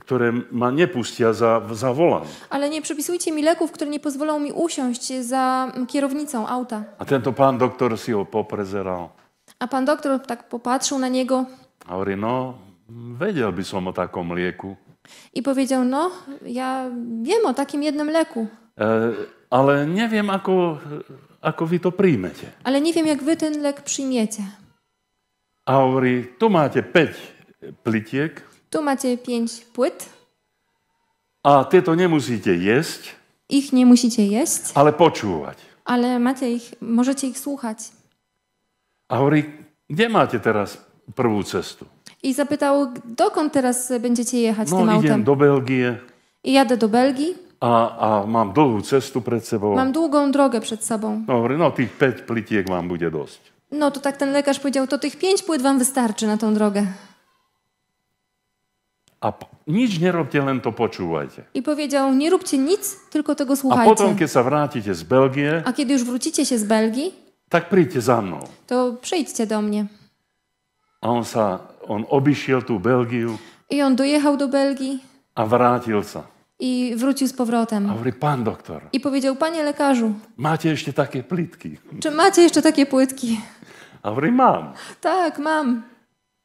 które ma nie pustia za, za wolan. Ale nie przepisujcie mi leków, które nie pozwolą mi usiąść za kierownicą auta. A ten to pan doktor się poprezerał. A pan doktor tak popatrzył na niego. A mówi, no, wiedziałby o takom leku. I powiedział: No, ja wiem o takim jednym leku. E, ale nie wiem, ako, ako wy to przyjmiecie. Ale nie wiem, jak wy ten lek przyjmiecie. A mówi, tu macie pięć plitiek. Tu macie pięć płyt. A ty to nie musicie jeść. Ich nie musicie jeść. Ale poczuwać. Ale macie ich, możecie ich słuchać. A mówi, gdzie macie teraz pierwszą cestu? I zapytał, dokąd teraz będziecie jechać no, tym autem? idę do Belgii. I jadę do Belgii. A, a mam długą cestu przed sobą. Mam długą drogę przed sobą. Dobry, no, no tych pięć plitiek mam będzie dość. No to tak ten lekarz powiedział, to tych pięć płyt wam wystarczy na tą drogę. A nic nie robcie, len to poczuwajcie. I powiedział, nie róbcie nic, tylko tego słuchajcie. A potem, kiedy zawracicie z Belgii. A kiedy już wrócicie się z Belgii. Tak przyjdźcie za mną. To przyjdźcie do mnie. A on sa on obišiel tú Belgiu. I on dojechał do Belgii. A vrátil sa. I wrócił z powrotem. A mówi, pan doktor. I powiedział, panie lekarzu. Macie jeszcze takie plitki. Czy macie jeszcze takie płytki? A mówi, mam. Tak, mam.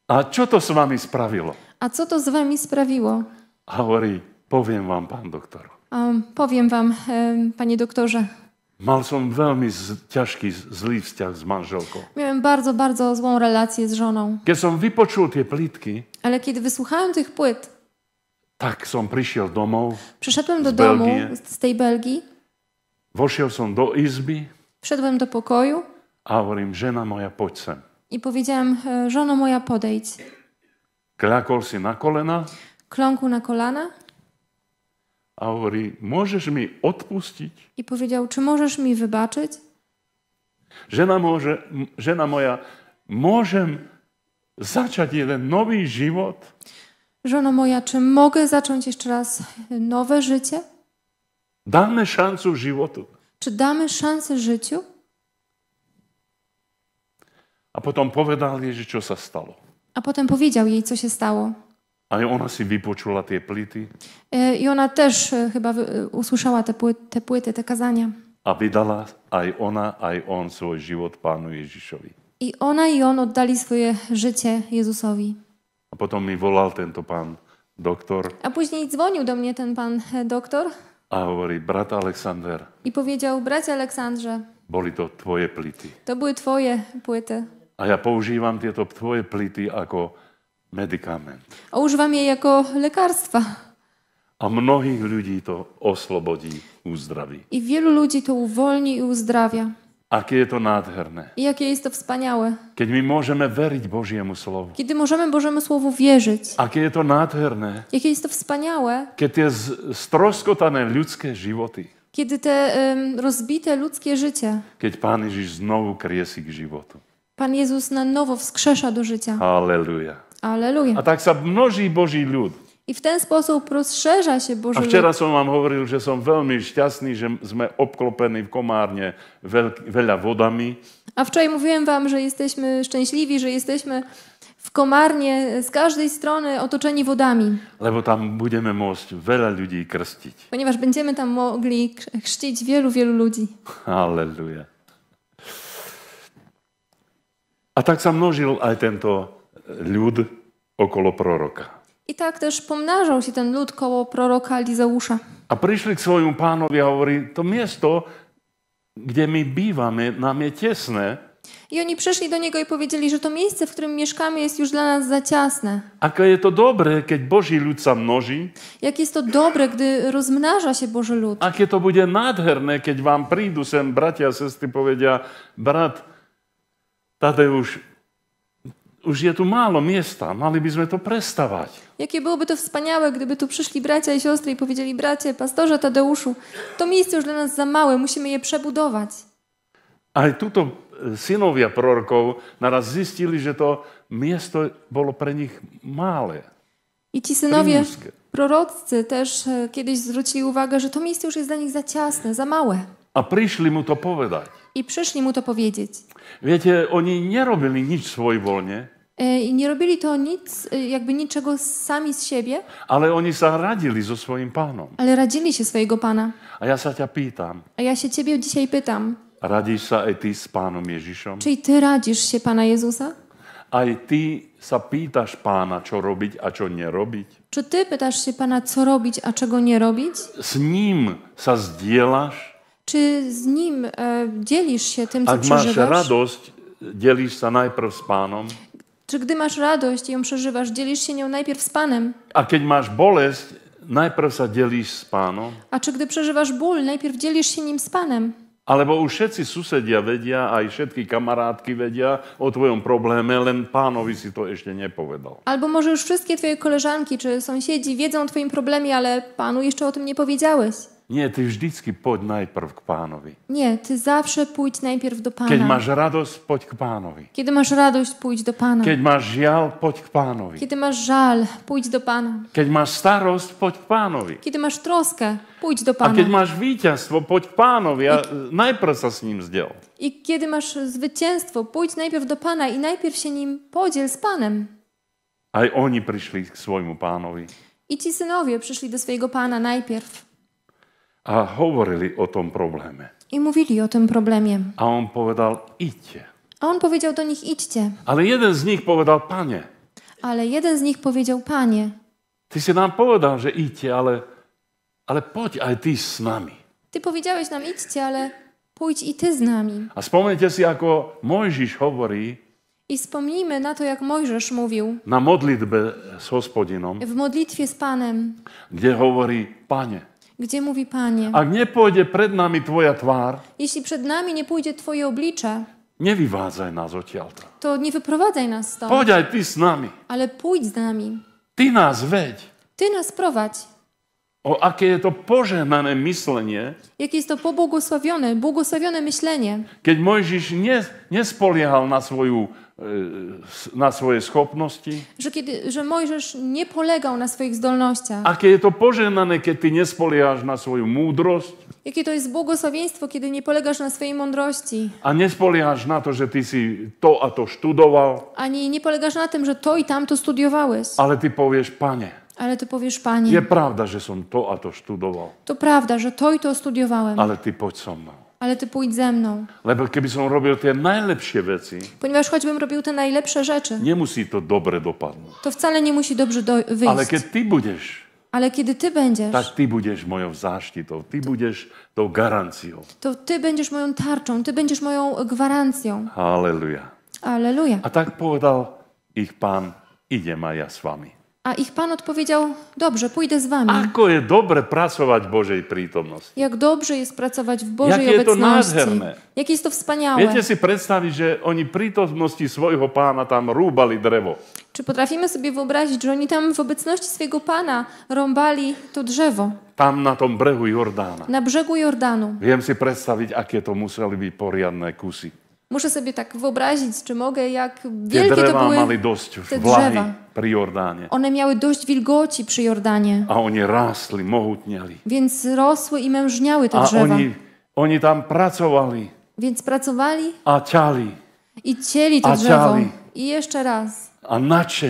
A co to z wami sprawiło? A co to z wami sprawiło? A mówi, powiem wam, pan doktor. powiem wam, panie doktorze. Mam veľmi ťažký zlý vzťah s manželkou. Miałem bardzo, bardzo złą relację z żoną. Keď som vypočul tie plítky, Ale kiedy wysłuchałem tych płyt, tak som prišiel domov przyszedłem do domu Belgie, z tej Belgii, vošiel som do izby wszedłem do pokoju a hovorím, žena moja, poď sem. i powiedziałem, e, żono moja podejdź. Kľakol si na kolena, Klonku na kolana a mówi, możesz mi odpuścić? I powiedział, czy możesz mi wybaczyć? Żena, może, żena moja, możesz zacząć jeden nowy żywot? Żono moja, czy mogę zacząć jeszcze raz nowe życie? Damy szansę żywotu. Czy damy szansę życiu? A potem powiedział jej, co się stało. A potem powiedział jej, co się stało. A ona si vypočula tie plity. E, I ona tež e, chyba e, usłyszała te, pły, te płyty, te kazania. A vydala aj ona, aj on svoj život Pánu Ježišovi. I ona i on oddali svoje życie Jezusowi. A potom mi volal tento pán doktor. A później dzwonił do mnie ten pan e, doktor. A hovorí, brat Aleksandr. I powiedział, brat Aleksandrze. Boli to tvoje plity. To były twoje płyty. A ja používam tieto tvoje plity ako medykament. A używam je jako lekarstwa. A mnohých ludzi to oslobodí, uzdraví. I wielu ludzi to uwolni i uzdrawia. Jakie jest to nádherné. I jakie jest to wspaniałe. Kiedy my możemy wierzyć Bożemu Słowu. Kiedy możemy Bożemu Słowu wierzyć. Jakie jest to nádherné. Jakie jest to wspaniałe. Kiedy te stroskotane ludzkie żywoty. Kiedy te um, rozbite ludzkie życie. Kiedy Pan Jezus znowu kresik żywotu. Pan Jezus na nowo wskrzesza do życia. Alleluja. Aleluja. A tak mnoży Boży lud. I w ten sposób rozszerza się Boży lud. A wczoraj on wam mówił, że są bardzo szczęśliwi, że jesteśmy obklopeni w komárnie wieloma wodami. A wczoraj mówiłem wam, że jesteśmy szczęśliwi, że jesteśmy w Komárnie z każdej strony otoczeni wodami. Lebo tam będziemy mość wiele ludzi krstić. Ponieważ będziemy tam mogli chrzcić wielu, wielu ludzi. Aleluja. A tak sam mnożył ale tento lud okolo proroka. I tak też pomnażał się ten lud koło proroka Elizeusza. A przyszli k swojemu panowi, a mówi, to miasto, gdzie my bywamy, nam jest ciasne. I oni przyszli do niego i powiedzieli, że to miejsce, w którym mieszkamy, jest już dla nas za ciasne. A to dobre, kiedy Boży lud sam mnoży? Jak jest to dobre, gdy rozmnaża się Boży lud? A to będzie nadherne, kiedy wam przyjdą sem bracia, sestry, powiedzia, brat Tadeusz, już jest tu mało miejsca, malibyśmy to przestawać. Jakie byłoby to wspaniałe, gdyby tu przyszli bracia i siostry i powiedzieli, bracie, pastorze Tadeuszu, to miejsce już dla nas za małe, musimy je przebudować. Ale to e, synowie proroków naraz zistili, że to miejsce było dla nich małe. I ci synowie Primuskie. proroccy też e, kiedyś zwrócili uwagę, że to miejsce już jest dla nich za ciasne, za małe. A przyszli mu to powiedzieć. I przyszli mu to powiedzieć. Wiecie, oni nie robili nic wolnie. E, I nie robili to nic, e, jakby niczego sami z siebie. Ale oni zaradzili ze swoim Panem. Ale radzili się swojego Pana. A ja się cię pytam. A ja się ciebie dzisiaj pytam. Radzisz się i ty z Panem Jezusom? Czy ty radzisz się Pana Jezusa? A i ty się pytasz Pana, co robić, a co nie robić? Czy ty pytasz się Pana, co robić, a czego nie robić? Z Nim się zdzielasz? Czy z Nim e, dzielisz się tym, co przeżywasz? A masz radość, e, dzielisz się najpierw z Panem. Czy gdy masz radość i ją przeżywasz, dzielisz się nią najpierw z Panem? A kiedy masz bolesť, najpierw się dzielisz z Panem. A czy gdy przeżywasz ból, najpierw dzielisz się nim z Panem? Alebo už sąsiedzi wiedzą, a i wszystkie kamaradki wiedzą o twoim problemie, len panowi si to jeszcze nie powiedział. Albo może już wszystkie twoje koleżanki czy sąsiedzi wiedzą o twoim problemie, ale panu jeszcze o tym nie powiedziałeś. Nie, ty vždycky poď najpierw k Pánovi. Nie, ty zawsze pójdź najpierw do Pana. Kiedy masz radość, pójdź k Pánovi. Kiedy masz radość, pójdź do Pana. Kiedy masz żal, pójdź k Pánovi. Kiedy masz żal, pójdź do Pana. Kiedy masz starość, pójdź k Pánovi. Kiedy masz troskę, pójdź do Pana. A kiedy masz zwycięstwo, pójdź k Pánovi, a I... najpierw z Nim zdziel. I kiedy masz zwycięstwo, pójdź najpierw do Pana i najpierw się Nim podziel z Panem. A oni przyszli k swojemu Panowi. I ci synowie przyszli do swojego Pana najpierw. a hovorili o tom probléme. I mówili o tym problemie. A on povedal, idźcie. A on powiedział do nich, idźcie. Ale jeden z nich povedal, panie. Ale jeden z nich powiedział, panie. Ty si nám povedal, že idźcie, ale, ale poď aj ty s nami. Ty powiedziałeś nam, idźcie, ale pójdź i ty z nami. A spomnite si, ako Mojžiš hovorí, i wspomnijmy na to, jak Mojżesz mówił. Na modlitbę z hospodinom. W modlitwie z Panem. Gdzie mówi, Panie. gdzie mówi Panie, A nie pójdzie przed nami twoja twarz? jeśli przed nami nie pójdzie Twoje oblicze, nevyvádzaj nás odtiaľto. to nie wyprowadzaj nas stąd, Pójdź aj Ty s nami. ale pójdź z nami. Ty nas veď. Ty nas prowadź. O jakie jest to požehnané myślenie? Jakie jest to pobłogosławione, błogosławione myślenie, Kiedy keď nie nie nespoliehal na swoją Y, y, na swoje schopności. Że, kiedy, że Mojżesz nie polegał na swoich zdolnościach. A kiedy to pożegnane, kiedy ty nie spolegasz na swoją mądrość. Jakie to jest błogosławieństwo, kiedy nie polegasz na swojej mądrości. A nie spolegasz na to, że ty si to a to studował. Ani nie polegasz na tym, że to i tamto studiowałeś. Ale ty powiesz, Panie, ale ty powiesz, Panie. Nie prawda, że są to, a to studował. To prawda, że to i to studiowałem. Ale ty pojdź mną ale ty pójdź ze mną. Lebo keby som robił te najlepsze rzeczy, ponieważ choćbym robił te najlepsze rzeczy, nie musi to dobre dopadnąć. To wcale nie musi dobrze do, wyjść. Ale kiedy ty będziesz ale kiedy ty będziesz, tak ty będziesz moją zaszczytą, ty będziesz tą gwarancją. To ty będziesz moją tarczą, ty będziesz moją gwarancją. Aleluja. Aleluja. A tak powiedział ich Pan, idzie ja z wami. A ich Pan odpowiedział: Dobrze, pójdę z wami. Ako je dobre pracować w Bożej przytomności. Jak dobrze jest pracować w Bożej Jakie obecności. Jakie to nádherné. Jakie jest to wspaniałe. Wiecie si przedstawić, że oni przytomności swojego Pana tam rubali drzewo. Czy potrafimy sobie wyobrazić, że oni tam w obecności swojego Pana rąbali to drzewo? Tam na tom brzegu Jordana. Na brzegu Jordanu. Wiem si przedstawić, jakie to musiały być poriadne kusy. Muszę sobie tak wyobrazić, czy mogę, jak wielkie to były mali dość te drzewa. Przy Jordanie. One miały dość wilgoci przy Jordanie. A oni rasli, mohutniali. Więc rosły i mężniały te drzewa. A oni, oni tam pracowali. Więc pracowali. A ciali. I cieli to a drzewo. Ciali. I jeszcze raz. A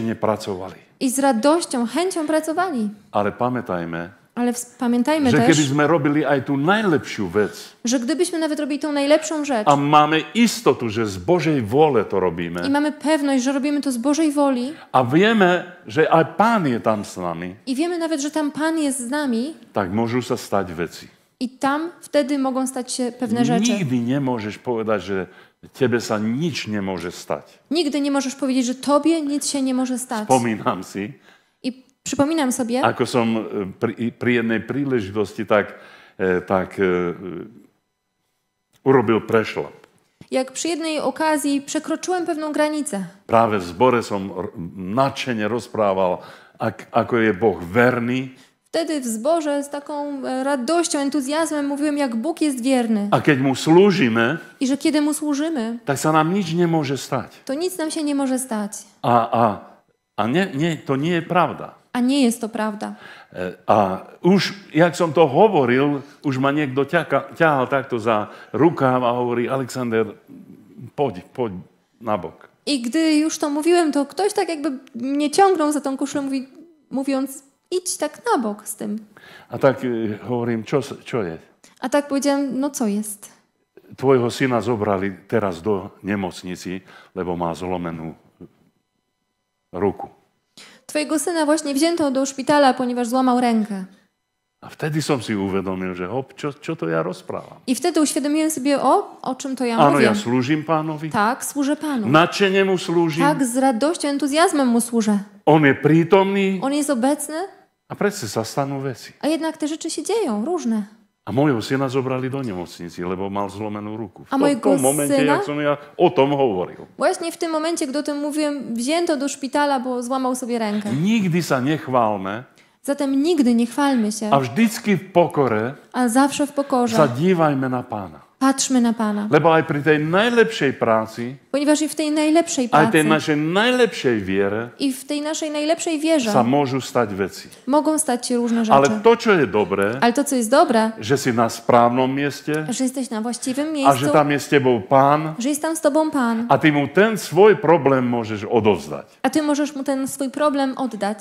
nie pracowali. I z radością, chęcią pracowali. Ale pamiętajmy, ale pamiętajmy że też, gdybyśmy robili aj tu najlepszą rzecz, że gdybyśmy nawet robili tą najlepszą rzecz, a mamy istotę, że z Bożej woli to robimy, i mamy pewność, że robimy to z Bożej woli, a wiemy, że aj Pan jest tam z nami, i wiemy nawet, że tam Pan jest z nami, tak może się stać rzeczy. I tam wtedy mogą stać się pewne rzeczy. Nigdy nie możesz powiedzieć, że Ciebie sa nic nie może stać. Nigdy nie możesz powiedzieć, że Tobie nic się nie może stać. Wspominam si, Przypominam sobie... Ako som e, pri, pri jednej príležitosti tak, e, tak e, urobil prešlap. Jak przy jednej okazji przekroczyłem pewną granicę. Prawie z Boresem naczynie rozprawał, jak, jako je Bóg wierny. Wtedy w zborze z taką radością, entuzjazmem mówiłem, jak Bóg jest wierny. A kiedy mu służymy, i że kiedy mu służymy, tak sa nam nic nie może stać. To nic nam się nie może stać. A, a, a nie, nie, to nie jest prawda. A nie je to pravda. E, a už, jak som to hovoril, už ma niekto ťaka, ťahal takto za rukáv a hovorí, Alexander, poď, poď na bok. I gdy już to mówiłem, to ktoś tak jakby mnie ciągnął za tą koszulę, mówi, mówiąc, idź tak na bok z tym. A tak e, mówię, co co jest? A tak powiedziałem, no co jest? Twojego syna zobrali teraz do niemocnicy, lebo ma zlomenú ruku. Twojego syna właśnie wzięto do szpitala, ponieważ złamał rękę. A wtedy som si uświadomił, że, hop, co čo to ja rozprawam? I wtedy uświadomiłem sobie, o, o czym to ja Áno, mówię. ja slúžim panowi. Tak, służę Panu. Nadšene mu slúžim. Tak, z radością, entuzjazmem mu służę. On jest przytomny. On jest obecny. A przecież sa stanú veci. A jednak te rzeczy się dzieją, różne. A môjho syna zobrali do nemocnici, lebo mal zlomenú ruku. V a mojego momencie, syna, jak som ja o tom hovoril. Właśnie w tym momencie, gdy o tym mówiłem, wzięto do szpitala, bo złamał sobie rękę. Nikdy sa nechválme. Zatem nigdy nie chwalmy A vždycky v pokore. A zawsze w pokorze. Zadívajme na Pána. Patrzmy na Pana. Lebo aj pri tej najlepszej pracy, ponieważ i w tej najlepszej pracy, aj tej naszej najlepszej wierze, i w tej naszej najlepszej wierze, sa môžu stać veci. Mogą stać się różne rzeczy. Ale to, co jest dobre, ale to, co jest dobre, że si na správnom mieście, że jesteś na właściwym miejscu, a że tam jest tebą Pan, że jest tam z tobą Pan, a ty mu ten swój problem możesz odozdać. A ty możesz mu ten swój problem oddać.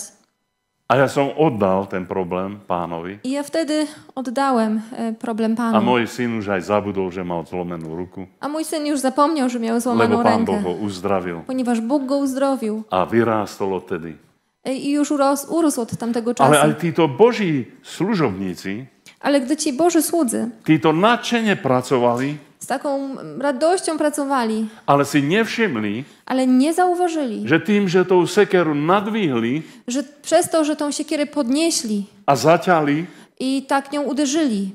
A ja som oddal ten problém pánovi. I ja wtedy oddałem e, problem panu. A môj syn už aj zabudol, že mal zlomenú ruku. A mój syn już zapomniał, że miał złamaną lebo pán rękę. Boh ho uzdravil. Ponieważ Bóg go uzdrowił. A vyrástol odtedy. E, I już urosł urósł od tamtego czasu. Ale aj títo boží služobníci, ale gdy ci Boży słudzy, títo nadšene pracovali, taką radością pracowali. Ale si nevšimli, ale nie zauważyli, że tym, że tą sekieru nadwihli, że przez to, że tą siekierę podnieśli, a zaciali, i tak nią uderzyli,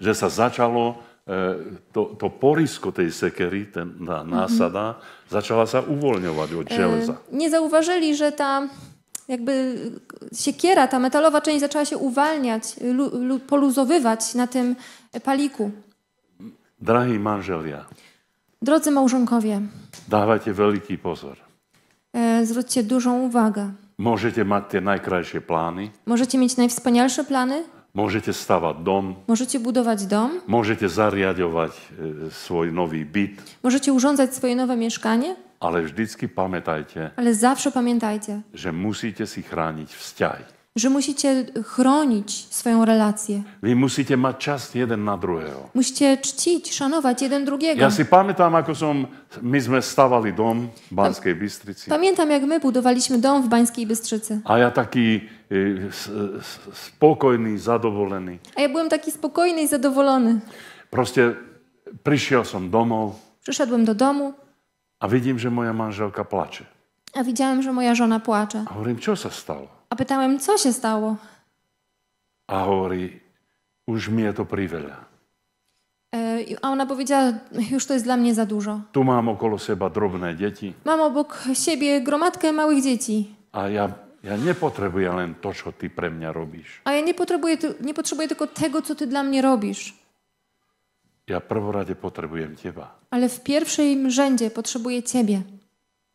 że się zaczęło e, to, to porisko tej sekery, ta mhm. násada, mhm. zaczęła się uwolniać od żelaza. E, nie zauważyli, że ta jakby siekiera, ta metalowa część zaczęła się uwalniać, lu, lu, poluzowywać na tym paliku. Drahí manželia. Drodzy małżonkowie. Dawajcie wielki pozor. E, zwróćcie dużą uwagę. Możecie mieć te najkrajsze plany. Możecie mieć najwspanialsze plany. Możecie stawać dom. Możecie budować dom. Możecie zariadować e, swój nowy bit. Możecie urządzać swoje nowe mieszkanie. Ale vždycky pamiętajcie. Ale zawsze pamiętajcie. Że musicie si chronić wstaj. Że musicie chronić swoją relację. Wy musicie mať czas jeden na drugiego. Musicie czcić, szanować jeden drugiego. Ja się pamiętam, jak som, myśmy stawali dom w Bańskiej Bystrici. Pamiętam, jak my budowaliśmy dom w Bańskiej Bystrzycy. A ja taki spokojny, s- s- A ja byłem taki spokojny i zadowolony. Proste prišiel som Przyszedłem do domu, a vidím, że moja manżelka płacze. a widziałem, że moja żona płacze. A hovorím, co się stało? A pytałem, co się stało? A Hori, już mnie to privela. E, a ona powiedziała, już to jest dla mnie za dużo. Tu mam okolo seba drobne dzieci. Mam obok siebie gromadkę małych dzieci. A ja, ja nie potrzebuję len to, co ty pre mnie robisz. A ja nie potrzebuję, nie potrzebuję tylko tego, co ty dla mnie robisz. Ja prvoradzie potrzebuję ciebie. Ale w pierwszym rzędzie potrzebuję ciebie.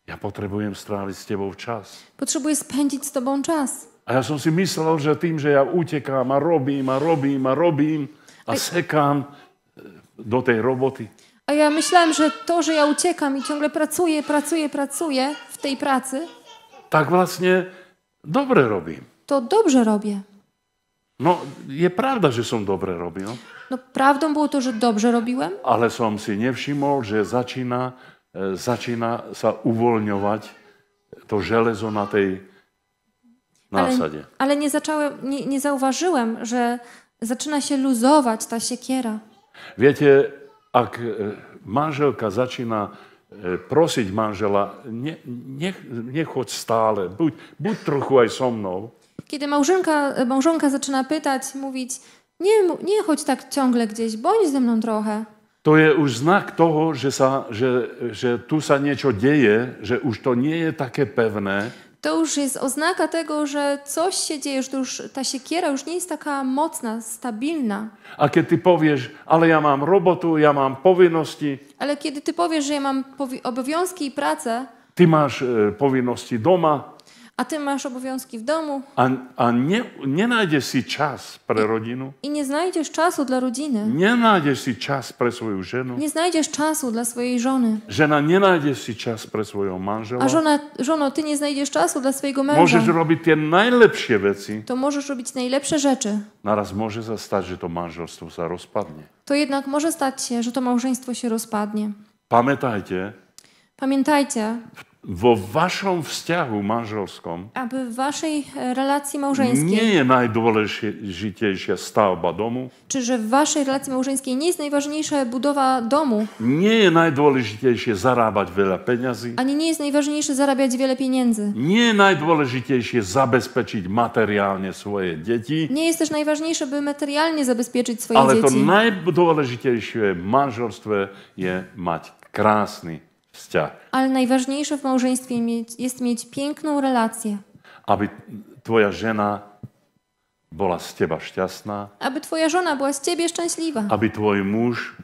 Ja potrzebuję stráviť z tobą czas. Potrzebuję spędzić z tobą czas. A ja sobie si że tym, że ja utekám a robím a robím a robím a sekám e, do tej roboty. A ja myślałem, że to, że ja uciekam i ciągle pracuję, pracuję, pracuję w tej pracy. Tak właśnie dobre robię. To dobrze robię. No, jest prawda, że są dobre robię. No. no, prawdą było to, że dobrze robiłem. Ale sam się nie nevšimol, że zaczyna E, začína sa uvoľňovať to železo na tej násadzie. Ale, ale nie, zacząłem, nie, nie zauważyłem, że zaczyna się luzować ta siekiera. Wiecie, jak e, manżelka zaczyna e, prosić manżela, nie, nie, nie chodź stale, bądź, bądź trochę aj so Kiedy małżonka, małżonka zaczyna pytać, mówić, nie, nie chodź tak ciągle gdzieś, bądź ze mną trochę. To jest już znak tego, że sa, že, tu sa nieco dzieje, że już to nie jest takie pewne. To już jest oznaka tego, że coś się dzieje, że już ta siekiera już nie jest taka mocna, stabilna. A kiedy ty powiesz, ale ja mam robotu, ja mam powinności. Ale kiedy ty powiesz, że ja mam obowiązki i pracę. Ty masz e, powinności doma. A ty masz obowiązki w domu. A, a nie, nie znajdziesz si czas pre rodzinu. I nie znajdziesz czasu dla rodziny. Nie znajdziesz si czas pre swoją żonę. Nie znajdziesz czasu dla swojej żony. Żena nie znajdziesz si czas pre swoją męża. A żona, żono, ty nie znajdziesz czasu dla swojego męża. Możesz robić te najlepsze rzeczy. To możesz robić najlepsze rzeczy. Naraz może zastać, że to małżeństwo za rozpadnie. To jednak może stać się, że to małżeństwo się rozpadnie. Pamiętajcie. Pamiętajcie. W waszą wstiahu małżeńską aby w waszej e, relacji małżeńskiej nie jest najważniejsza stavba domu. Czy że w waszej relacji małżeńskiej nie jest najważniejsza budowa domu? Nie jest najważniejsze zarabiać wiele pieniędzy. Ani nie jest najważniejsze zarabiać wiele pieniędzy. Nie najważniejsze zabezpieczyć materialnie swoje dzieci. Nie jest też najważniejsze, by materialnie zabezpieczyć swoje Ale dzieci. Ale to najważniejsze małżeństwo jest mieć krasny ale najważniejsze w małżeństwie jest mieć piękną relację. Aby twoja żona była z ciebie szczęśliwa. Aby twoja żona była z ciebie szczęśliwa. Aby twój mąż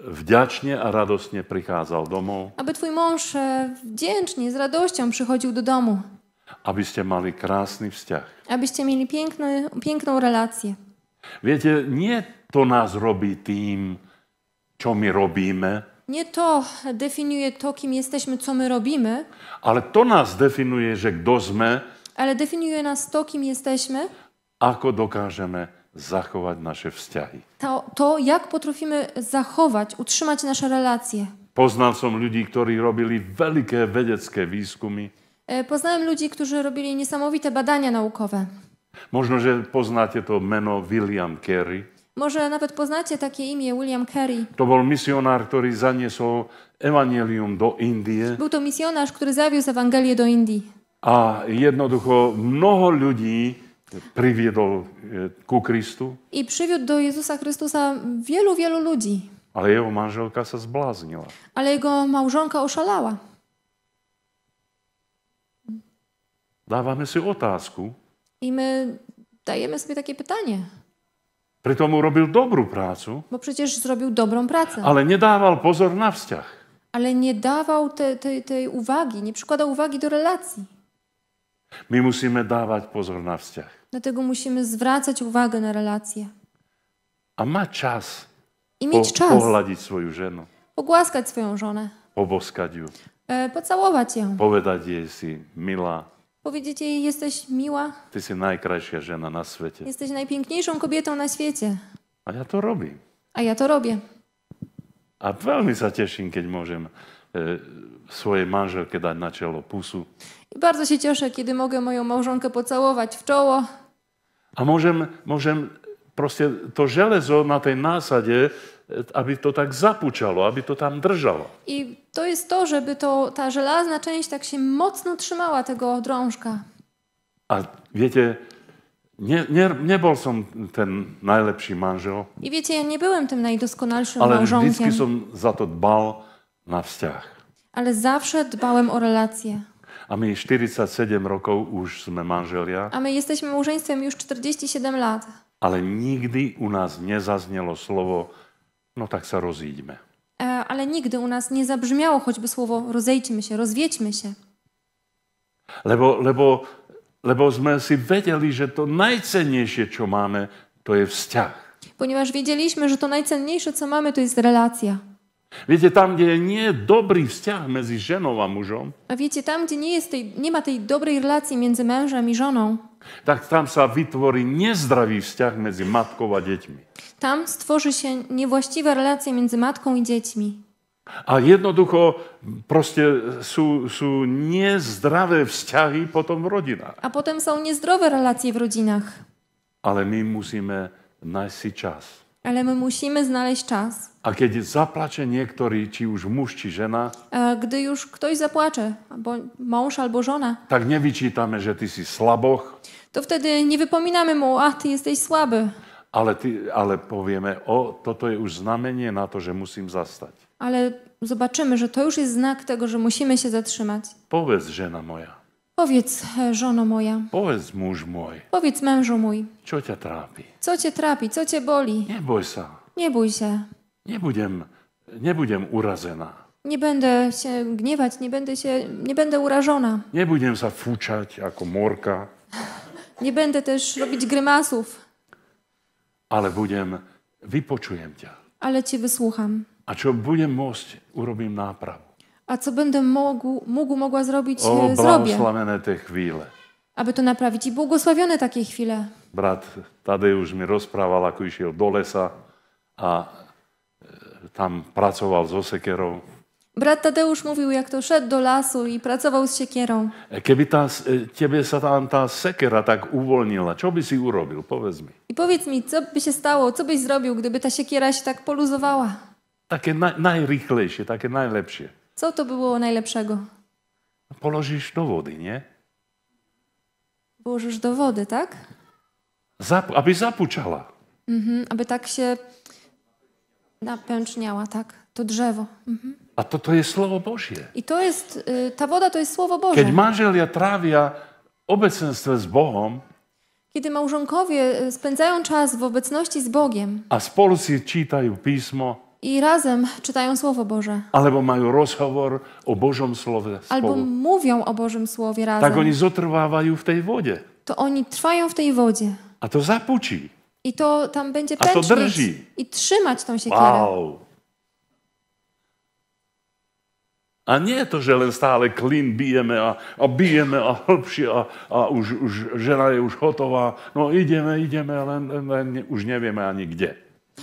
wdzięcznie a radosnie przychodził do domu. Aby twój mąż e, wdzięcznie, z radością przychodził do domu. Abyście mieli krasny wstiach. Abyście mieli piękny, piękną relację. Wiecie, nie to nas robi tym, co my robimy. Nie to definiuje to, kim jesteśmy, co my robimy. Ale to nas definiuje, że kto Ale definiuje nas to, kim jesteśmy. Ako dokażemy zachować nasze wzťahy. To, to jak potrafimy zachować, utrzymać nasze relacje. Poznal som ľudí, robili wielkie wiedeckie wyskumy. E, poznałem ludzi, którzy robili niesamowite badania naukowe. Možno, že poznáte to meno William Carey. Może nawet poznacie takie imię William Carey. To był misjonarz, który zaniósł Ewangelium do Indii. Był to misjonarz, który zawiózł Ewangelię do Indii. A jednoducho mnoho ludzi przywiódł e, ku Chrystu. I przywiódł do Jezusa Chrystusa wielu, wielu ludzi. Ale jego małżonka się zblazniła. Ale jego małżonka oszalała. Dawamy sobie otasku. I my dajemy sobie takie pytanie. Pritom robił dobrą pracę. Bo przecież zrobił dobrą pracę. Ale nie dawał pozor na wstiach. Ale nie dawał te, te, tej uwagi, nie przykładał uwagi do relacji. My musimy dawać pozor na wstiach. Dlatego musimy zwracać uwagę na relacje. A ma czas. I mieć po, czas. Pogładzić swoją żonę. Pogłaskać swoją żonę. Poboskać ją. E, pocałować ją. Powiedzieć jej, si, mila, Powiedzieć jej, jesteś miła, Ty си найкраща żena na świecie. jesteś najpiękniejszą kobietą na świecie. A ja to robię. A ja to robię. A veľmi sa teším, kiedy mogę e, swojej svojej dać na čelo pusu. I bardzo się cieszę, kiedy mogę moją małżonkę pocałować w czoło A możemy, możemy e, proste to železo na tej nasadzie aby to tak zapuciało, aby to tam drżało. I to jest to, żeby to, ta żelazna część tak się mocno trzymała tego drążka. A wiecie, nie, nie, nie był są ten najlepszy mężoł. I wiecie, ja nie byłem tym najdoskonalszym ale małżonkiem. Ale za to dbał na wstiach. Ale zawsze dbałem o relacje. A my 47 roków już sme manżelia. A my jesteśmy małżeństwem już 47 lat. Ale nigdy u nas nie zaznielo słowo no tak se rozjdźmy. E, ale nigdy u nas nie zabrzmiało choćby słowo rozejdźmy się, rozwiedźmy się. Lebo, lebo, lebo sme si vedeli, že to najcenniejsze, co mamy, to jest vzťah. Ponieważ wiedzieliśmy, że to najcenniejsze, co mamy, to jest relacja. Wiecie, tam, gdzie nie jest dobry wstiach między żoną a mężem. A wiecie, tam, gdzie nie, jest tej, nie ma tej dobrej relacji między mężem i żoną. Tak tam sa wytworzy niezdrowy wściach między matką a dziećmi. Tam stworzy się niewłaściwa relacja między matką i dziećmi. A jednoducho proste są, są niezdrowe wściachy potem w rodzinach. A potem są niezdrowe relacje w rodzinach. Ale my musimy znaleźć czas. Ale my musimy znaleźć czas. A kiedy zaplacze niektóry, ci już muż czy żena. E, gdy już ktoś zapłacze, albo mąż, albo żona. Tak nie wyczytamy, że ty jesteś słaboch. To wtedy nie wypominamy mu, a ty jesteś słaby. Ale, ty, ale powiemy, o, to to już znamienie na to, że musimy zastać. Ale zobaczymy, że to już jest znak tego, że musimy się zatrzymać. Powiedz, żena moja. Powiedz, e, żono moja. Powiedz, mąż mój. Powiedz, mężu mój. Co cię trapi? Co cię trapi? Co cię boli? Nie bój się. Nie bój się nie będę nie będę urażona. Nie będę się gniewać, nie będę się, nie będę urażona. Nie będę zafuczać jako morka. Nie będę też robić grymasów. Ale będę wypoczuję cię. Ale cię wysłucham. A co będę mógł, urobię naprawę. A co będę mógł, mógł mogła zrobić, o, e, zrobię. O, te chwile. Aby to naprawić. I błogosławione takie chwile. Brat Tadeusz mi rozprawiał, jak szedł do lesa, a tam pracował z osekierą. Brat Tadeusz mówił, jak to szedł do lasu i pracował z siekierą. E, Keby ta, e, ciebie ta sekiera tak uwolniła, co byś urobił? Powiedz mi. I powiedz mi, co by się stało, co byś zrobił, gdyby ta siekiera się tak poluzowała? Takie na, najrychlejsze, takie najlepsze. Co to by było najlepszego? Położysz do wody, nie? Położysz do wody, tak? Zap aby zapuczała. Mhm, aby tak się Napęczniała, tak. To drzewo. Mhm. A to, to jest Słowo Boże. I to jest, y, ta woda to jest Słowo Boże. Kiedy manželia trávia obecność z Bogiem. kiedy małżonkowie y, spędzają czas w obecności z Bogiem a z si czytają pismo. i razem czytają Słowo Boże, Albo mają rozmowę o Bożym słowie. albo mówią o Bożym Słowie tak razem. tak oni zotrvávajú w tej wodzie. to oni trwają w tej wodzie. A to zapučí. I to tam będzie A to drży. I trzymać tą siekierę. Wow. A nie to, że len stále klin bijeme a, a bijeme a hlbšie a, a už, už žena je už hotová. No idziemy, idziemy, ale już nie wiemy ani gdzie.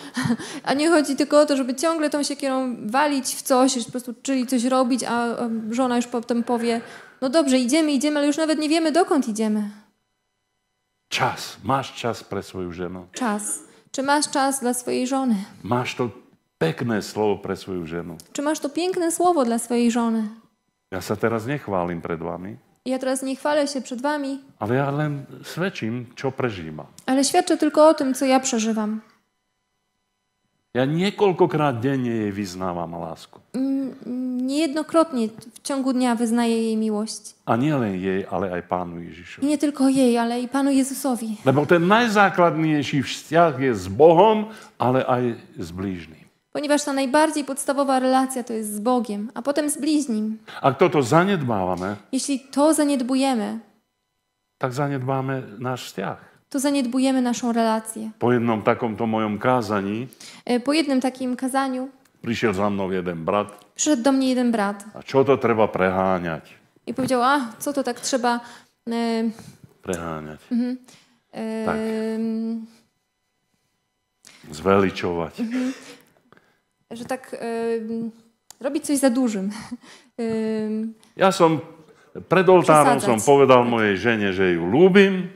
[laughs] A nie chodzi tylko o to, żeby ciągle tą siekierą walić w coś, po prostu, czyli coś robić, a żona już potem powie, no dobrze, idziemy, idziemy, ale już nawet nie wiemy, dokąd idziemy. Czas. Masz czas pre swoją żonę? Czas. Czy masz czas dla swojej żony? Masz to piękne słowo pre swoją żonę? Czy masz to piękne słowo dla swojej żony? Ja się teraz nie chwalim przed wami. Ja teraz nie chwalę się przed wami. Ale ja len świadczę, co przeżywam. Ale świadczę tylko o tym, co ja przeżywam. Ja niekoľkokrát denne jej vyznávam lásku. Mm, mm, niejednokrotnie w ciągu dnia wyznaję jej miłość. A nie len jej, ale aj Pánu Ježišovi. Nie tylko jej, ale i Panu Jezusowi. Lebo ten najzákladnejší vzťah je s Bohom, ale aj s blížnym. Ponieważ ta najbardziej podstawowa relacja to jest z Bogiem, a potem z bliźnim. A kto to zaniedbávame? Jeśli to zaniedbujemy, tak zaniedbamy nasz vzťah. to zaniedbujemy naszą relację. Po jednym takim to moim kazaniu. Po jednym takim kazaniu. Przyszedł za mną jeden brat. Przyszedł do mnie jeden brat. A co to trzeba preganiać? I powiedział, a co to tak trzeba... E... Preganiać. Mhm. E... Tak. Zweliczować. Mhm. Że tak e... robić coś za dużym. E... Ja som, pred oltárom som povedal mojej žene, že ju ľúbim.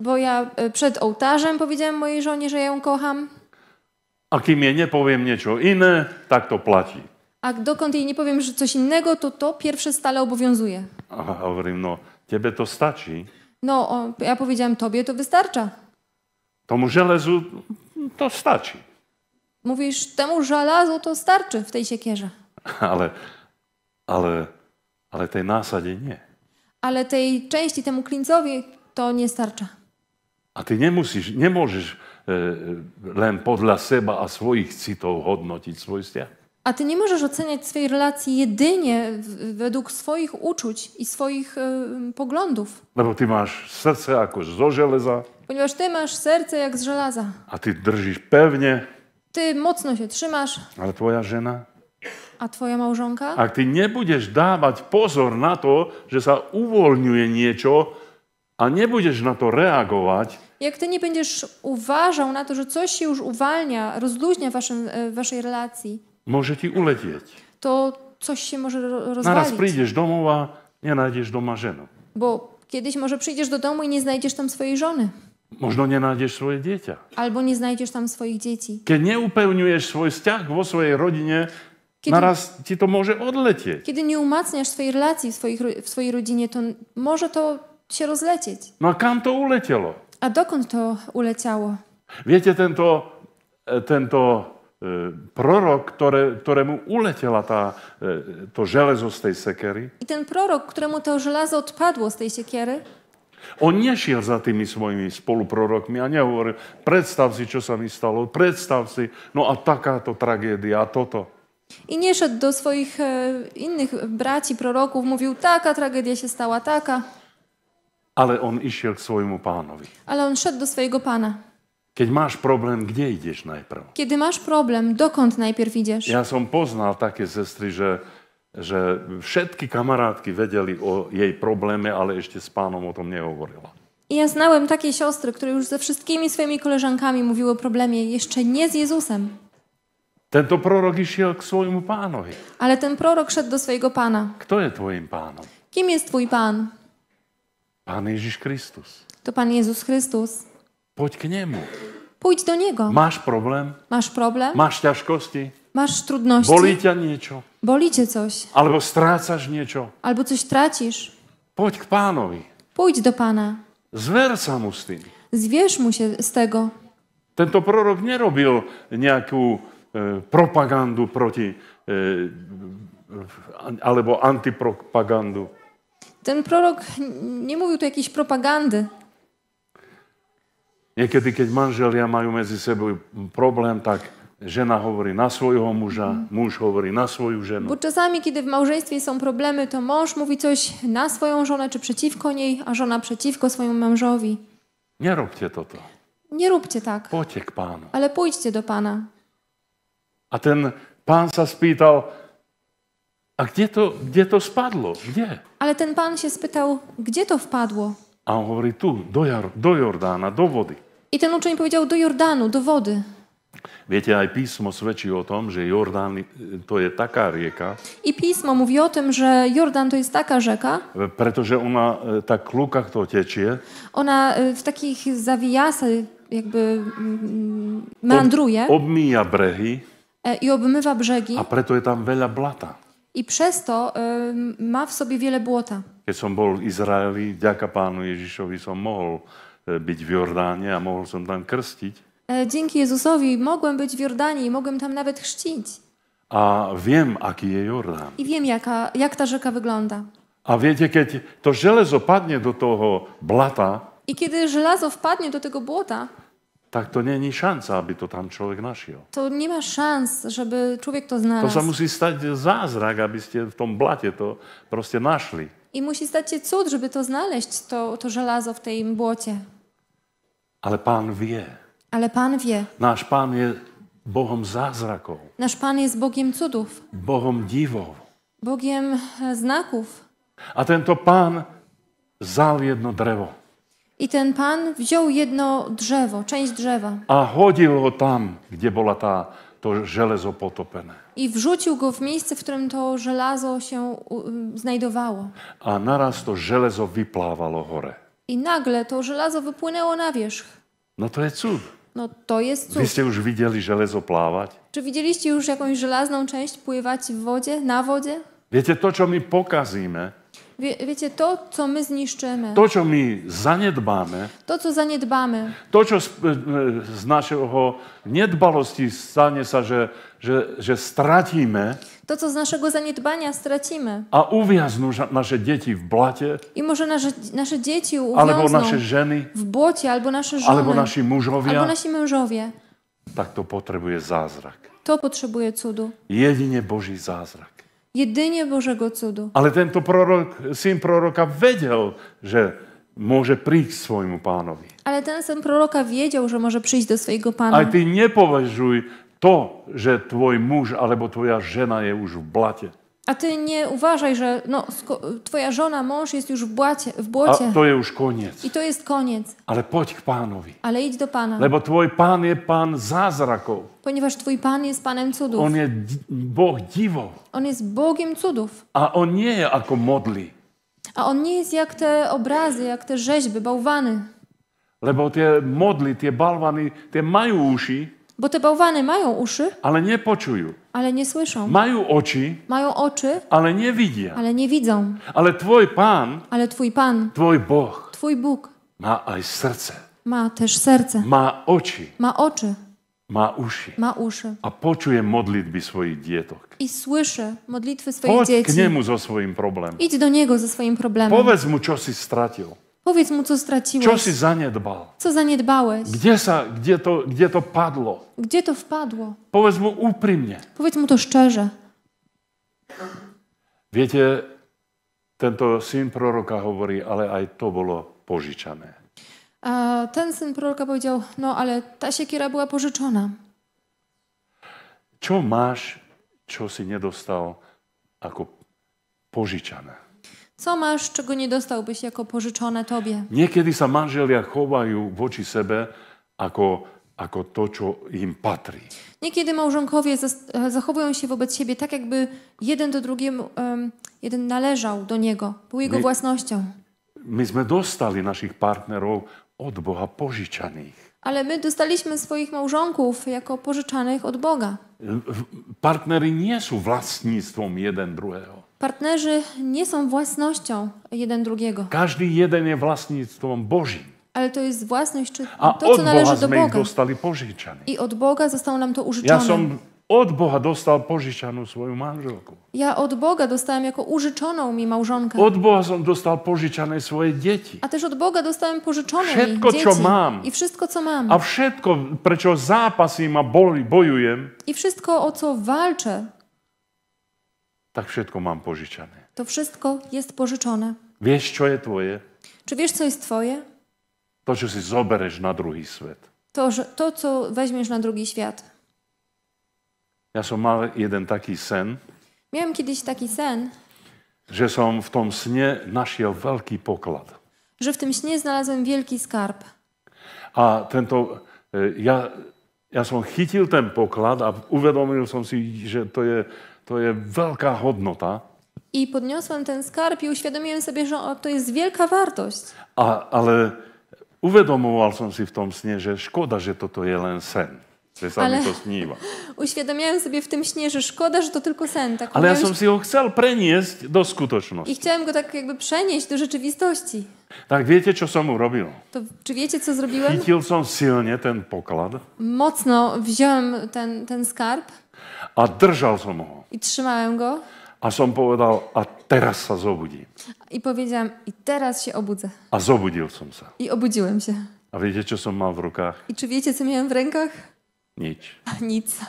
Bo ja e, przed ołtarzem powiedziałem mojej żonie, że ją kocham. A kim jej nie powiem niečo inne, tak to płaci. A dokąd jej nie powiem że coś innego, to to pierwsze stale obowiązuje. A hovorím, no, ciebie to staci. No, ja powiedziałem, tobie to wystarcza. Tomu żelezu to staci. Mówisz, temu żelazu to starczy w tej siekierze. [laughs] Ale, ale, ale tej nasadzie nie. Ale tej części, temu klincowi to nie starcza. A ty nie nie możesz e, e, len podla seba a swoich citov hodnotiť svoj vzťah. A ty nie możesz oceniać swojej relacji jedynie według swoich uczuć i swoich y, poglądów. Lebo ty masz serce jakoś z żelaza. Ponieważ ty masz serce jak z żelaza. A ty drżysz pewnie. Ty mocno się trzymasz. Ale twoja żena? A twoja małżonka? A ty nie będziesz dawać pozor na to, że się uwolniuje nieco, a nie będziesz na to reagować, jak ty nie będziesz uważał na to, że coś się już uwalnia, rozluźnia waszym, e, waszej relacji, może ci ulecieć. To coś się może rozwalić. Naraz przyjdziesz domu, a nie znajdziesz doma żenu. Bo kiedyś może przyjdziesz do domu i nie znajdziesz tam swojej żony. Można nie znajdziesz swoje dzieci. Albo nie znajdziesz tam swoich dzieci. Kiedy nie upełniujesz swój stiach w swojej rodzinie, kiedy, naraz ci to może odlecieć. Kiedy nie umacniasz swojej relacji w, swoich, w swojej rodzinie, to może to się rozlecieć. No a kam to ulecielo? A dokąd to uleciało? Wiecie, ten to, e, ten to e, prorok, które, któremu uleciała ta, e, to żelazo z tej sekiery. I ten prorok, któremu to żelazo odpadło z tej siekiery. On nie szedł za swoimi svojimi spoluprorokmi a nie predstav si, čo sa mi stalo, predstav si, no a to tragedia, a to. I nie szedł do swoich e, innych braci, proroków, mówił, taka tragedia się stała, taka. Ale on išiel k svojmu pánovi. Ale on szedł do swojego pana. Keď máš problém, kde ideš najprv? Kiedy masz problem, dokąd najpierw idziesz? Ja som poznal také sestry, že, že všetky kamarátky vedeli o jej probléme, ale ešte s pánom o tom nehovorila. I ja znałem takie siostry, które już ze wszystkimi swoimi koleżankami mówiły o problemie, jeszcze nie z Jezusem. to prorok išiel k swojemu pánovi. Ale ten prorok szedł do swojego pana. Kto jest twoim panem? Kim jest twój pan? Pán Ježiš Kristus. To Pan Jezus Chrystus. Poď k Niemu. Pojď do Niego. Máš problém? Máš problem? Máš ťažkosti? Masz trudnosti. Bolí ťa niečo? Boli cię coś? Albo strácaš niečo? Albo coś tracisz? Poď k Pánovi. Pojď do Pana. Zver sa mu s tým. Zwierz mu się z tego. Tento prorok nie robił nejakú e, propagandu proti e, alebo antipropagandu. Ten prorok nie mówił tu jakiejś propagandy. Niekiedy kiedy manželia mają między sobą problem, tak żena mówi na swojego męża, mhm. mąż mówi na swoją żonę. Bo czasami, kiedy w małżeństwie są problemy, to mąż mówi coś na swoją żonę czy przeciwko niej, a żona przeciwko swojemu mężowi. Nie róbcie to. Nie róbcie tak. Pociek Panu. Ale pójdźcie do Pana. A ten Pan sa a gdzie to, gdzie to spadło? Gdzie? Ale ten pan się spytał, gdzie to wpadło? A on mówi tu, do, do Jordana, do wody. I ten uczeń powiedział, do Jordanu, do wody. Wiecie, a pismo świadczy o tym, że Jordan y, to jest taka rzeka. I pismo mówi o tym, że Jordan to jest taka rzeka. E, pretože ona e, tak lukach to tečie. Ona e, w takich zawijasach jakby meandruje. Mm, ob, obmija brehy. I obmywa brzegi. A preto jest tam wiele blata i przez to y, ma w sobie wiele błota. Kiedy som bol v Izraeli, ďaká Panu Jezusowi, som mohol e, być w Jordanie, a mohol som tam krstiť. E, dzięki Jezusowi mogłem być w Jordanii i mogłem tam nawet chrzcić. A wiem, aký je Jordán. I wiem, jaka, jak ta rzeka wygląda. A wiecie, kiedy to żelazo padnie do tego blata, I kiedy żelazo wpadnie do tego błota, tak to nie, jest szansa, aby to tam człowiek znalazł. To nie ma szans, żeby człowiek to znalazł. To musi stać zazrak, abyście w tym blacie to proste naszli. I musi stać się cud, żeby to znaleźć, to, to żelazo w tej błocie. Ale Pan wie. Ale Pan wie. Nasz Pan jest Bogiem zazraków. Nasz Pan jest Bogiem cudów. Bogiem dziwów. E, Bogiem znaków. A ten to Pan zał jedno drewo. I ten pan wziął jedno drzewo, część drzewa. A chodził go tam, gdzie była ta, to żelazo potopione. I wrzucił go w miejsce, w którym to żelazo się y, znajdowało. A naraz to żelazo wypławało chore. I nagle to żelazo wypłynęło na wierzch. No to jest cud. No to jest cud. Wyście już widzieli żelazo pławać? Czy widzieliście już jakąś żelazną część pływać w wodzie, na wodzie? Wiecie, to co my pokazujemy, viete, to, co my zniszczymy, to, čo my zanedbáme, to, čo zanedbáme. to, čo z, e, e, z našeho nedbalosti stane sa, že, že, že stratíme, to, co z naszego zanedbania stratíme. A uviaznú naše deti v blate. I może naše, naše deti uviaznú. Alebo naše ženy. V bote, alebo naše żony, Alebo naši mužovia. Alebo naši mužovia. Tak to potrebuje zázrak. To potrebuje cudu. Jedine Boží zázrak. Jedynie Božego cudu. Ale tento prorok, syn proroka vedel, že môže prísť svojmu pánovi. Ale ten syn proroka vedel, že môže przyjść do svojho pana. Aj ty nepovažuj to, že tvoj muž alebo tvoja žena je už v blate. A ty nie uważaj, że no, twoja żona, mąż jest już w, błacie, w błocie. A to jest już koniec. I to jest koniec. Ale pójdź k Panowi. Ale idź do Pana. Lebo twój Pan jest Pan zazraków. Ponieważ twój Pan jest Panem cudów. On jest Bóg dziwów. On jest Bogiem cudów. A On nie jest jako modli. A On nie jest jak te obrazy, jak te rzeźby, bałwany. Lebo te modli, te balwany, te mają uszy. Bo te bałwany mają uszy, ale nie poczują. Ale nie słyszą. Mają oczy, mają oczy, ale nie widzą. Ale nie widzą. Ale twój Pan, ale twój Pan, twój Bóg, twój Bóg ma aj serce. Ma też serce. Ma oczy. Ma oczy. Ma uszy. Ma uszy. A poczuje modlitwy swoich dzieci, I słyszy modlitwy swoich Chodź dzieci. Chodź do niego ze swoim problemem. Idź do niego ze swoim problemem. Powiedz mu, co si stracił. Powiedz mu, co straciłeś. Čo si zanedbal? Co zanedbałeś? Kde sa, gdzie, to, gdzie to padło? Gdzie to wpadło? Powiedz mu uprímne. Powiedz mu to szczerze. Viete, tento syn proroka hovorí, ale aj to bolo požičané. A ten syn proroka povedal, no ale ta siekiera była pożyczona. Čo máš, čo si nedostal ako požičané? Co masz, czego nie dostałbyś jako pożyczone tobie? Niekiedy sa manželia w voči sebe jako jako to, co im patrzy. Niekiedy małżonkowie e, zachowują się wobec siebie tak, jakby jeden do drugiego, um, jeden należał do niego, był jego my, własnością. Myśmy dostali naszych partnerów od Boga pożyczanych. Ale my dostaliśmy swoich małżonków jako pożyczanych od Boga. Partnery nie są własnictwem jeden drugiego. Partnerzy nie są własnością jeden drugiego. Każdy jeden jest własnictwem Bożym. Ale to jest własność, czy A to, co należy Boga do Boga. Dostali pożyczane. I od Boga zostało nam to użyczone. Ja sam od Boga dostał pożyczaną swoją małżonkę. Ja od Boga dostałem jako użyczoną mi małżonkę. Od Boga sam dostał pożyczane swoje dzieci. A też od Boga dostałem pożyczone wszystko, dzieci. Co mam. I wszystko, co mam. A wszystko, przecież zapas i ma im bojuję. I wszystko, o co walczę, tak wszystko mam pożyczane. To wszystko jest pożyczone. Wiesz, co jest twoje? Czy wiesz, co jest twoje? To, co się zoberesz na drugi świat. To, że, to, co weźmiesz na drugi świat. Ja som jeden taki sen. Miałem kiedyś taki sen. Że są w tym snie našel wielki poklad. Że w tym śnie znalazłem wielki skarb. A to, e, ja, ja są chytil ten poklad a uvedomil sobie, że to je to jest wielka hodnota. I podniosłem ten skarb i uświadomiłem sobie, że to jest wielka wartość. A, ale uwiadomował sobie w tym śnie, że szkoda, że to, to jest sen. Że sam ale... to śniła. [laughs] Uświadomiłem sobie w tym śnie, że szkoda, że to tylko sen. Tak ale ja sam si ho przenieść do skuteczności. I chciałem go tak jakby przenieść do rzeczywistości. Tak wiecie, co sam urobił? To, czy wiecie, co zrobiłem? Chytil silnie ten pokład. Mocno wziąłem ten, ten skarb. A držal som ho. I trzymałem go. A som povedal, a teraz sa zobudím. I powiedziałem, i teraz się obudzę. A zobudil som sa. I obudziłem się. A wiecie, co som mal v rukách? I czy wiecie, co miałem w rękach? Nic. nic.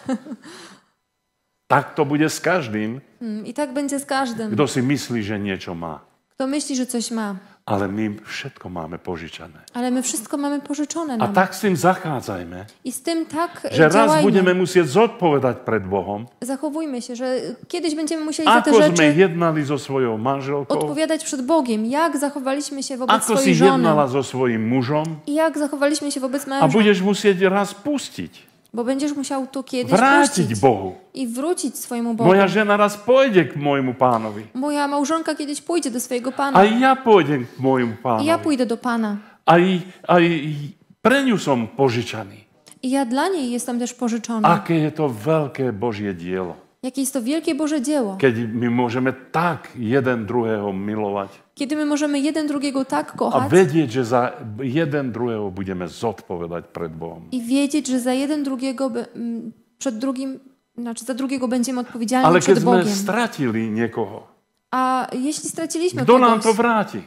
Tak to bude s každým. Mm, I tak będzie z każdym. Kto si myslí, že niečo má. Kto myśli, że coś ma. Ale my wszystko mamy pożyczone. Ale my wszystko mamy pożyczone nam. A tak z tym zachadzajmy. I z tym tak e, Że działajmy. raz będziemy musieli odpowiadać przed Bogiem. Zachowujmy się, że kiedyś będziemy musieli za te rzeczy jednali ze swoją małżonką. Odpowiadać przed Bogiem, jak zachowaliśmy się wobec swojej żony. Ako si jednala ze swoim mężem. I jak zachowaliśmy się wobec męża. A będziesz musieć raz puścić. Bo będziesz musiał tu kiedyś Wrócić Bogu. I wrócić swojemu Bogu. Moja żona raz pójdzie k mojemu Panowi. Moja małżonka kiedyś pójdzie do swojego Pana. A ja pójdę k mojemu Panowi. ja pójdę do Pana. A i, a i preniosą pożyczany. I ja dla niej jestem też pożyczony. Jakie to wielkie Boże dzieło. Jakie jest to wielkie Boże dzieło. Kiedy my możemy tak jeden drugiego miłować. Kiedy my możemy jeden drugiego tak kochać. A wiedzieć, że za jeden drugiego będziemy zodpowiadać przed Bogiem. I wiedzieć, że za jeden drugiego mm, przed drugim, znaczy za drugiego będziemy odpowiedzialni Ale przed Bogiem. Ale kiedyśmy stracili niekogo. A jeśli straciliśmy Kto kogoś, nam to wraci?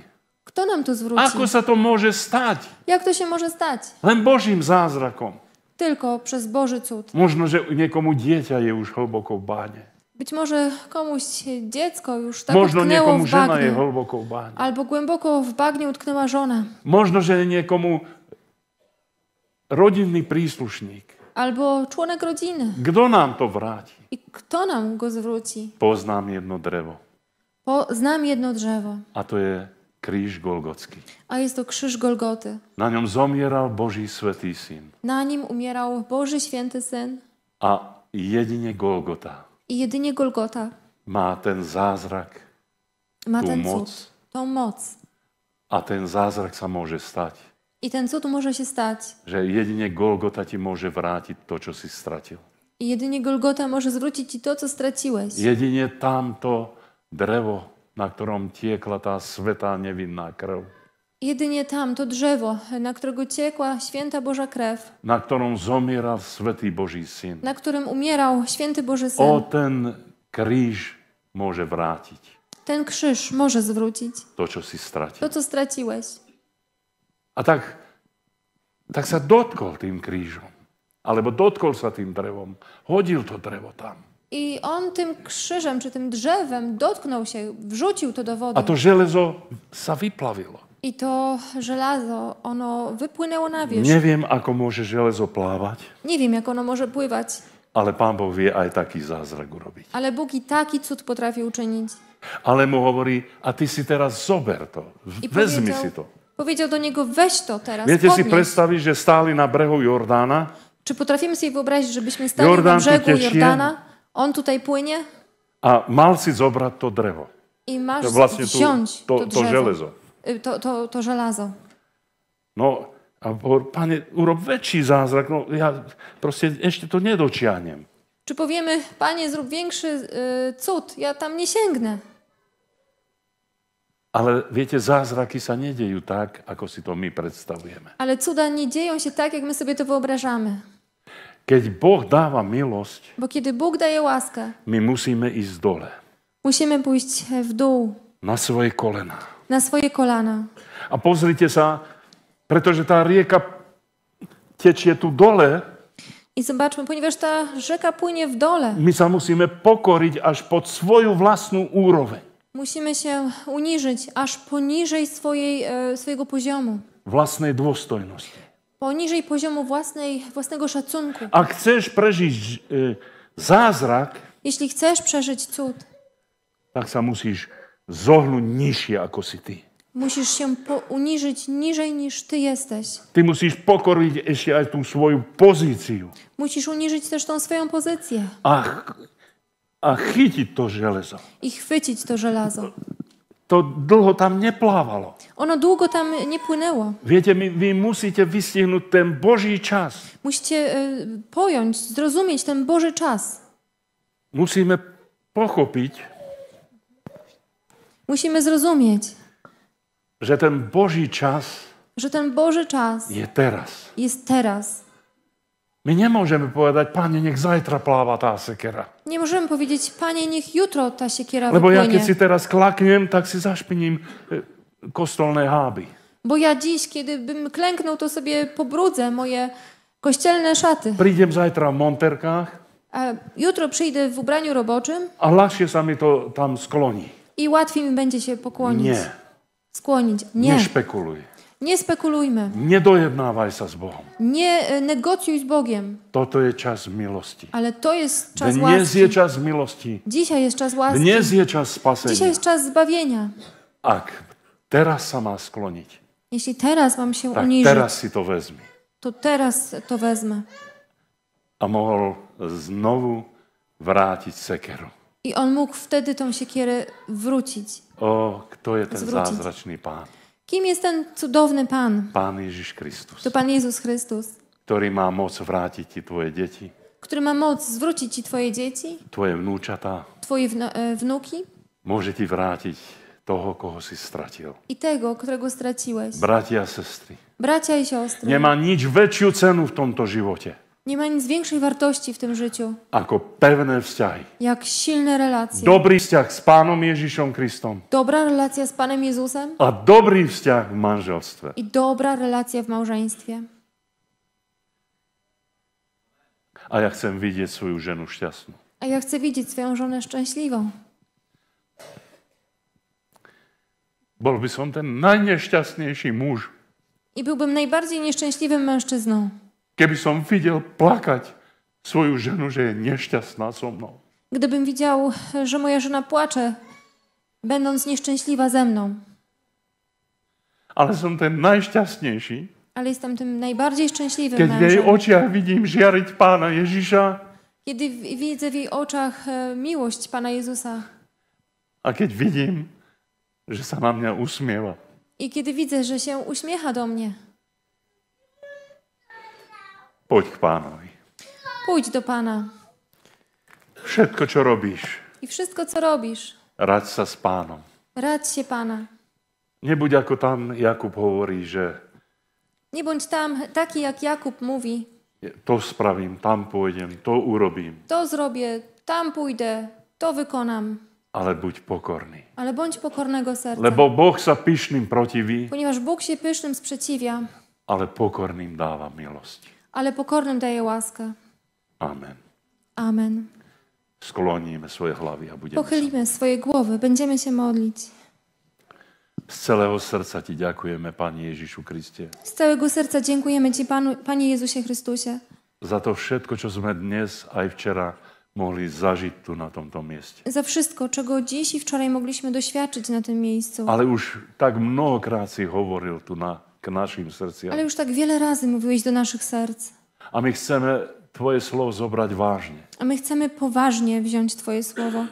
Kto nam to zwróci? Ako się to może stać? Jak to się może stać? Lem Bożym zazrakom. Tylko przez Boży cud. Można, że niekomu dziecię je już głęboko w banie. Być może komuś dziecko już tak Można głęboko w bagnie. Albo głęboko w bagnie utknęła żona. Można, że niekomu rodzinny przysłusznik. Albo członek rodziny. Kto nam to wraci? I kto nam go zwróci? Poznam jedno drzewo. Poznam jedno drzewo. A to jest krzyż golgocki. A jest to krzyż Golgoty. Na nim zomierał Boży Święty Syn. Na nim umierał Boży Święty Syn. A jedynie Golgota jedynie Golgota ma ten zázrak, ma ten moc, cud, moc. A ten zázrak sa môže stať. I ten cud może się stać. Że jedynie Golgota ci może wrócić to, co si stracił. I Golgota może zwrócić ci to, co straciłeś. Jedynie tamto drevo, na którym tiekla ta sveta niewinna krew. Jedynie tam to drzewo, na którego ciekła święta Boża krew, na którą zomierał święty Boży Syn. na którym umierał święty Boży Syn. O ten krzyż może wrócić. Ten krzyż może zwrócić To, co si stracił. to, co straciłeś. A tak, tak sa dotkol tým krížom. Alebo dotkol sa tým drzewem, Hodil to drzewo tam. I on tym krzyżem czy tym drzewem dotknął się, wrzucił to do wody. A to železo sa vyplavilo. I to železo, ono vyplynulo na wierzch. Neviem, ako môže železo plávať, Neviem, ako ono môže pływać, ale Pán Boh vie aj taký zázrak urobiť. ale Bóg i taký cud potrafi učeniť. Ale mu hovorí, a ty si teraz zober to, I vezmi si to. Povedal do niego, weź to teraz, Viete si predstaviť, že stáli na brehu Jordána Či potrafíme si vyobraziť, že by sme stáli Jordán na brehu Jordána? Jordana, on tutaj płynie a mal si zobrať to drevo. i masz To vlastne tu, to, to, to železo. železo. Y, to, to, to No, a panie, urob väčší zázrak. No, ja proste jeszcze to nie docianiem. Czy powiemy, panie, zrób większy y, cud, ja tam nie sięgnę. Ale wiecie, zázraky nie dzieją tak, jak si to my predstavujeme. Ale cuda nie dzieją się tak, jak my sobie to wyobrażamy. Kiedy Boh dawa miłość. Bo kiedy Bóg daje łaskę, my iść ísť dole. Musimy pójść w dół. Na swoje kolena na swoje kolana. A pozrite sa, pretože ta rieka tečie tu dole. I zobaczmy, ponieważ ta rzeka płynie w dole. My sa musimy pokorić aż pod swoją własną urowę. Musimy się uniżyć aż poniżej swojej, e, swojego poziomu. Własnej dwustojności. Poniżej poziomu własnej, własnego szacunku. A chcesz przeżyć e, zázrak, jeśli chcesz przeżyć cud, tak sam musisz zohlu nižšie ako si ty. Musíš sa uniżyć nižšie, než ty jesteś. Ty musíš pokoriť ešte aj tú svoju pozíciu. Musíš uniżyć też tą swoją pozycję. A, a chytiť to železo. I chytiť to železo. To dlho tam neplávalo. Ono dlho tam nie Viete, my, vy musíte vystihnúť ten Boží čas. Musíte e, pojąć, zrozumieť ten Boží čas. Musíme pochopiť, Musimy zrozumieć, że ten Boży czas że ten Boży czas jest teraz. Jest teraz. My nie możemy powiedzieć, Panie, niech zajtra pława ta siekiera. Nie możemy powiedzieć, Panie, niech jutro ta siekiera Lebo no wypłynie. jak się teraz klakniem, tak się zaśpinim e, kostolne haby. Bo ja dziś, kiedy bym klęknął, to sobie pobrudzę moje kościelne szaty. Przyjdę zajtra w monterkach. A jutro przyjdę w ubraniu roboczym. A lasie sami to tam skoloni. I łatwiej mi będzie się pokłonić. Nie. Skłonić. Nie. Nie spekuluj. Nie spekulujmy. Nie dojednawaj się z Bogiem. Nie e, negocjuj z Bogiem. To to jest czas miłości. Ale to jest czas Dnes Nie jest czas miłości. Dzisiaj jest czas łaski. Nie jest czas spasenia. Dzisiaj jest czas zbawienia. Ak, teraz sama skłonić. Jeśli teraz mam się tak, uniżyć. teraz si to wezmę. To teraz to wezmę. A mohl znowu wrócić sekeru. I on mógł wtedy tą siekierę wrócić. O, kto jest ten zwrócić. zazraczny Pan? Kim jest ten cudowny Pan? Pan Jezus Chrystus. To Pan Jezus Chrystus. Który ma moc wrócić Ci Twoje dzieci. Który ma moc zwrócić Ci Twoje dzieci. Twoje wnuczata. Twoje wnuki. Może Ci wrócić toho, kogo si stracił. I tego, którego straciłeś. Bracia, sestry. Bracia i siostry. Nie ma nic większą cenu w tomto żywocie. Nie ma nic większej wartości w tym życiu. Ako pewne wsťahy. Jak silne relacje. Dobry vzťah z panem Ježišom Kristom. Dobra relacja z Panem Jezusem. A dobry vzťah w małżeństwie. I dobra relacja w małżeństwie. A ja chcę widzieć swoją żonę szczęśliwą. A ja chcę widzieć swoją żonę szczęśliwą. Byłby ten najnieszczęśliwszy mąż. I byłbym najbardziej nieszczęśliwym mężczyzną. Keby som videl plakať svoju ženu, že je nešťastná so mnou. Gdybym widział, że moja żona płacze, będąc nieszczęśliwa ze mną. Ale som ten najšťastnejší, ale jestem tym najbardziej szczęśliwym kiedy mężem. w jej oczach widzę žiariť Pana Ježiša, kiedy widzę w jej oczach e, miłość Pana Jezusa. A kiedy widzę, że sama mnie uśmiewa. I kiedy widzę, że się uśmiecha do mnie. Poď k pánovi. Pójdź do Pana. Všetko, čo robíš, I wszystko, co robisz, rad sa s pánom. radź się Pana. Nebuď ako tam Jakub hovorí, že Nie tam taki, jak Jakub mówi. to spravím, tam pôjdem, to urobím, To zrobię, tam pójdę, to wykonam. ale buď pokorný. Ale bądź pokornego serca. Lebo Boh sa pyšným protiví, Ponieważ Bóg się pysznym sprzeciwia, ale pokorným dáva milosť. ale pokornym daje łaskę. Amen. Amen. Sklonimy swoje głowy, a będziemy Pochylimy swoje głowy, będziemy się modlić. Z całego serca Ci dziękujemy, Panie Jezusie Chryste. Z całego serca dziękujemy Ci, Panu, Panie Jezusie Chrystusie. Za to wszystko, co sme dnes a i wczoraj mogli zażyć tu na tym, tym miejscu. Za wszystko, czego dziś i wczoraj mogliśmy doświadczyć na tym miejscu. Ale już tak mnohokrát si hovoril tu na naszym sercom. Ale już tak wiele razy mówiłeś do naszych serc. A my chcemy Twoje słowo zabrać ważnie. A my chcemy poważnie wziąć Twoje słowo.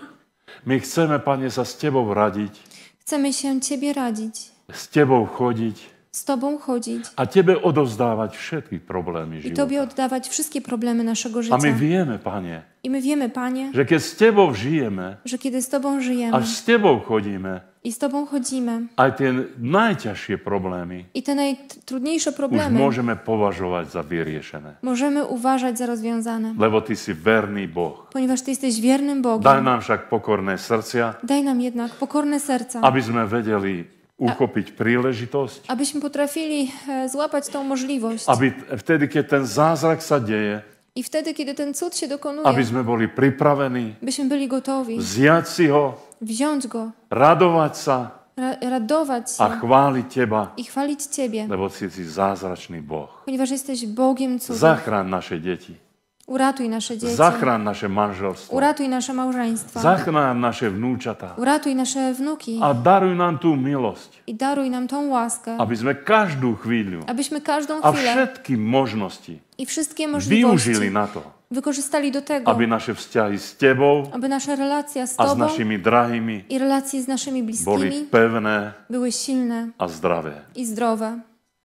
My chcemy, Panie, za z Ciebie radzić. Chcemy się Ciebie radzić. Z Ciebie chodzić. Z Tobą chodzić. A Ciebie odozdawać wszystkie problemy I życia. I Tobie oddawać wszystkie problemy naszego życia. A my wiemy, Panie. I my wiemy, Panie. Że kiedy z Tobą żyjemy. Że kiedy z Tobą żyjemy. A z Tobą chodzimy. I s tobou chodíme. Aj tie najťažšie problémy. I tie najtrudnejšie problémy. Už môžeme považovať za vyriešené. Môžeme uważać za rozviazané. Lebo Ty si verný Boh. Ponieważ Ty jesteś wiernym Bogiem. Daj nám však pokorné srdcia. Daj nám jednak pokorné srdca. Aby sme vedeli uchopiť a, príležitosť. E, aby sme potrafili zlapať tú možlivosť. Aby vtedy, keď ten zázrak sa deje, i vtedy, kiedy ten cud się dokonuje, aby sme boli pripravení, by sme boli gotowi, zjać si ho, wziąć go, radovať sa radować się a chwalić Teba, i chwalić Ciebie, lebo si, si zázračný Boh. ponieważ jesteś Bogiem cudów. Zachrán nasze dzieci, Uratuj nasze dzieci. Zachrán nasze manželstvo. Uratuj nasze małżeństwa. Zachrán nasze vnúčata. Uratuj nasze wnuki. A daruj nam tą miłość I daruj nam tą łaskę. abyśmy każdą chwilę, abyśmy każdą a chwilę všetky možnosti i wszystkie możliwości využili na to, wykorzystali do tego, aby nasze wsťahy z Tebą, aby nasza relacja z Tobą a z naszymi drahimi i relacje z naszymi bliskimi były pewne były silne a zdrowe. i zdrowe.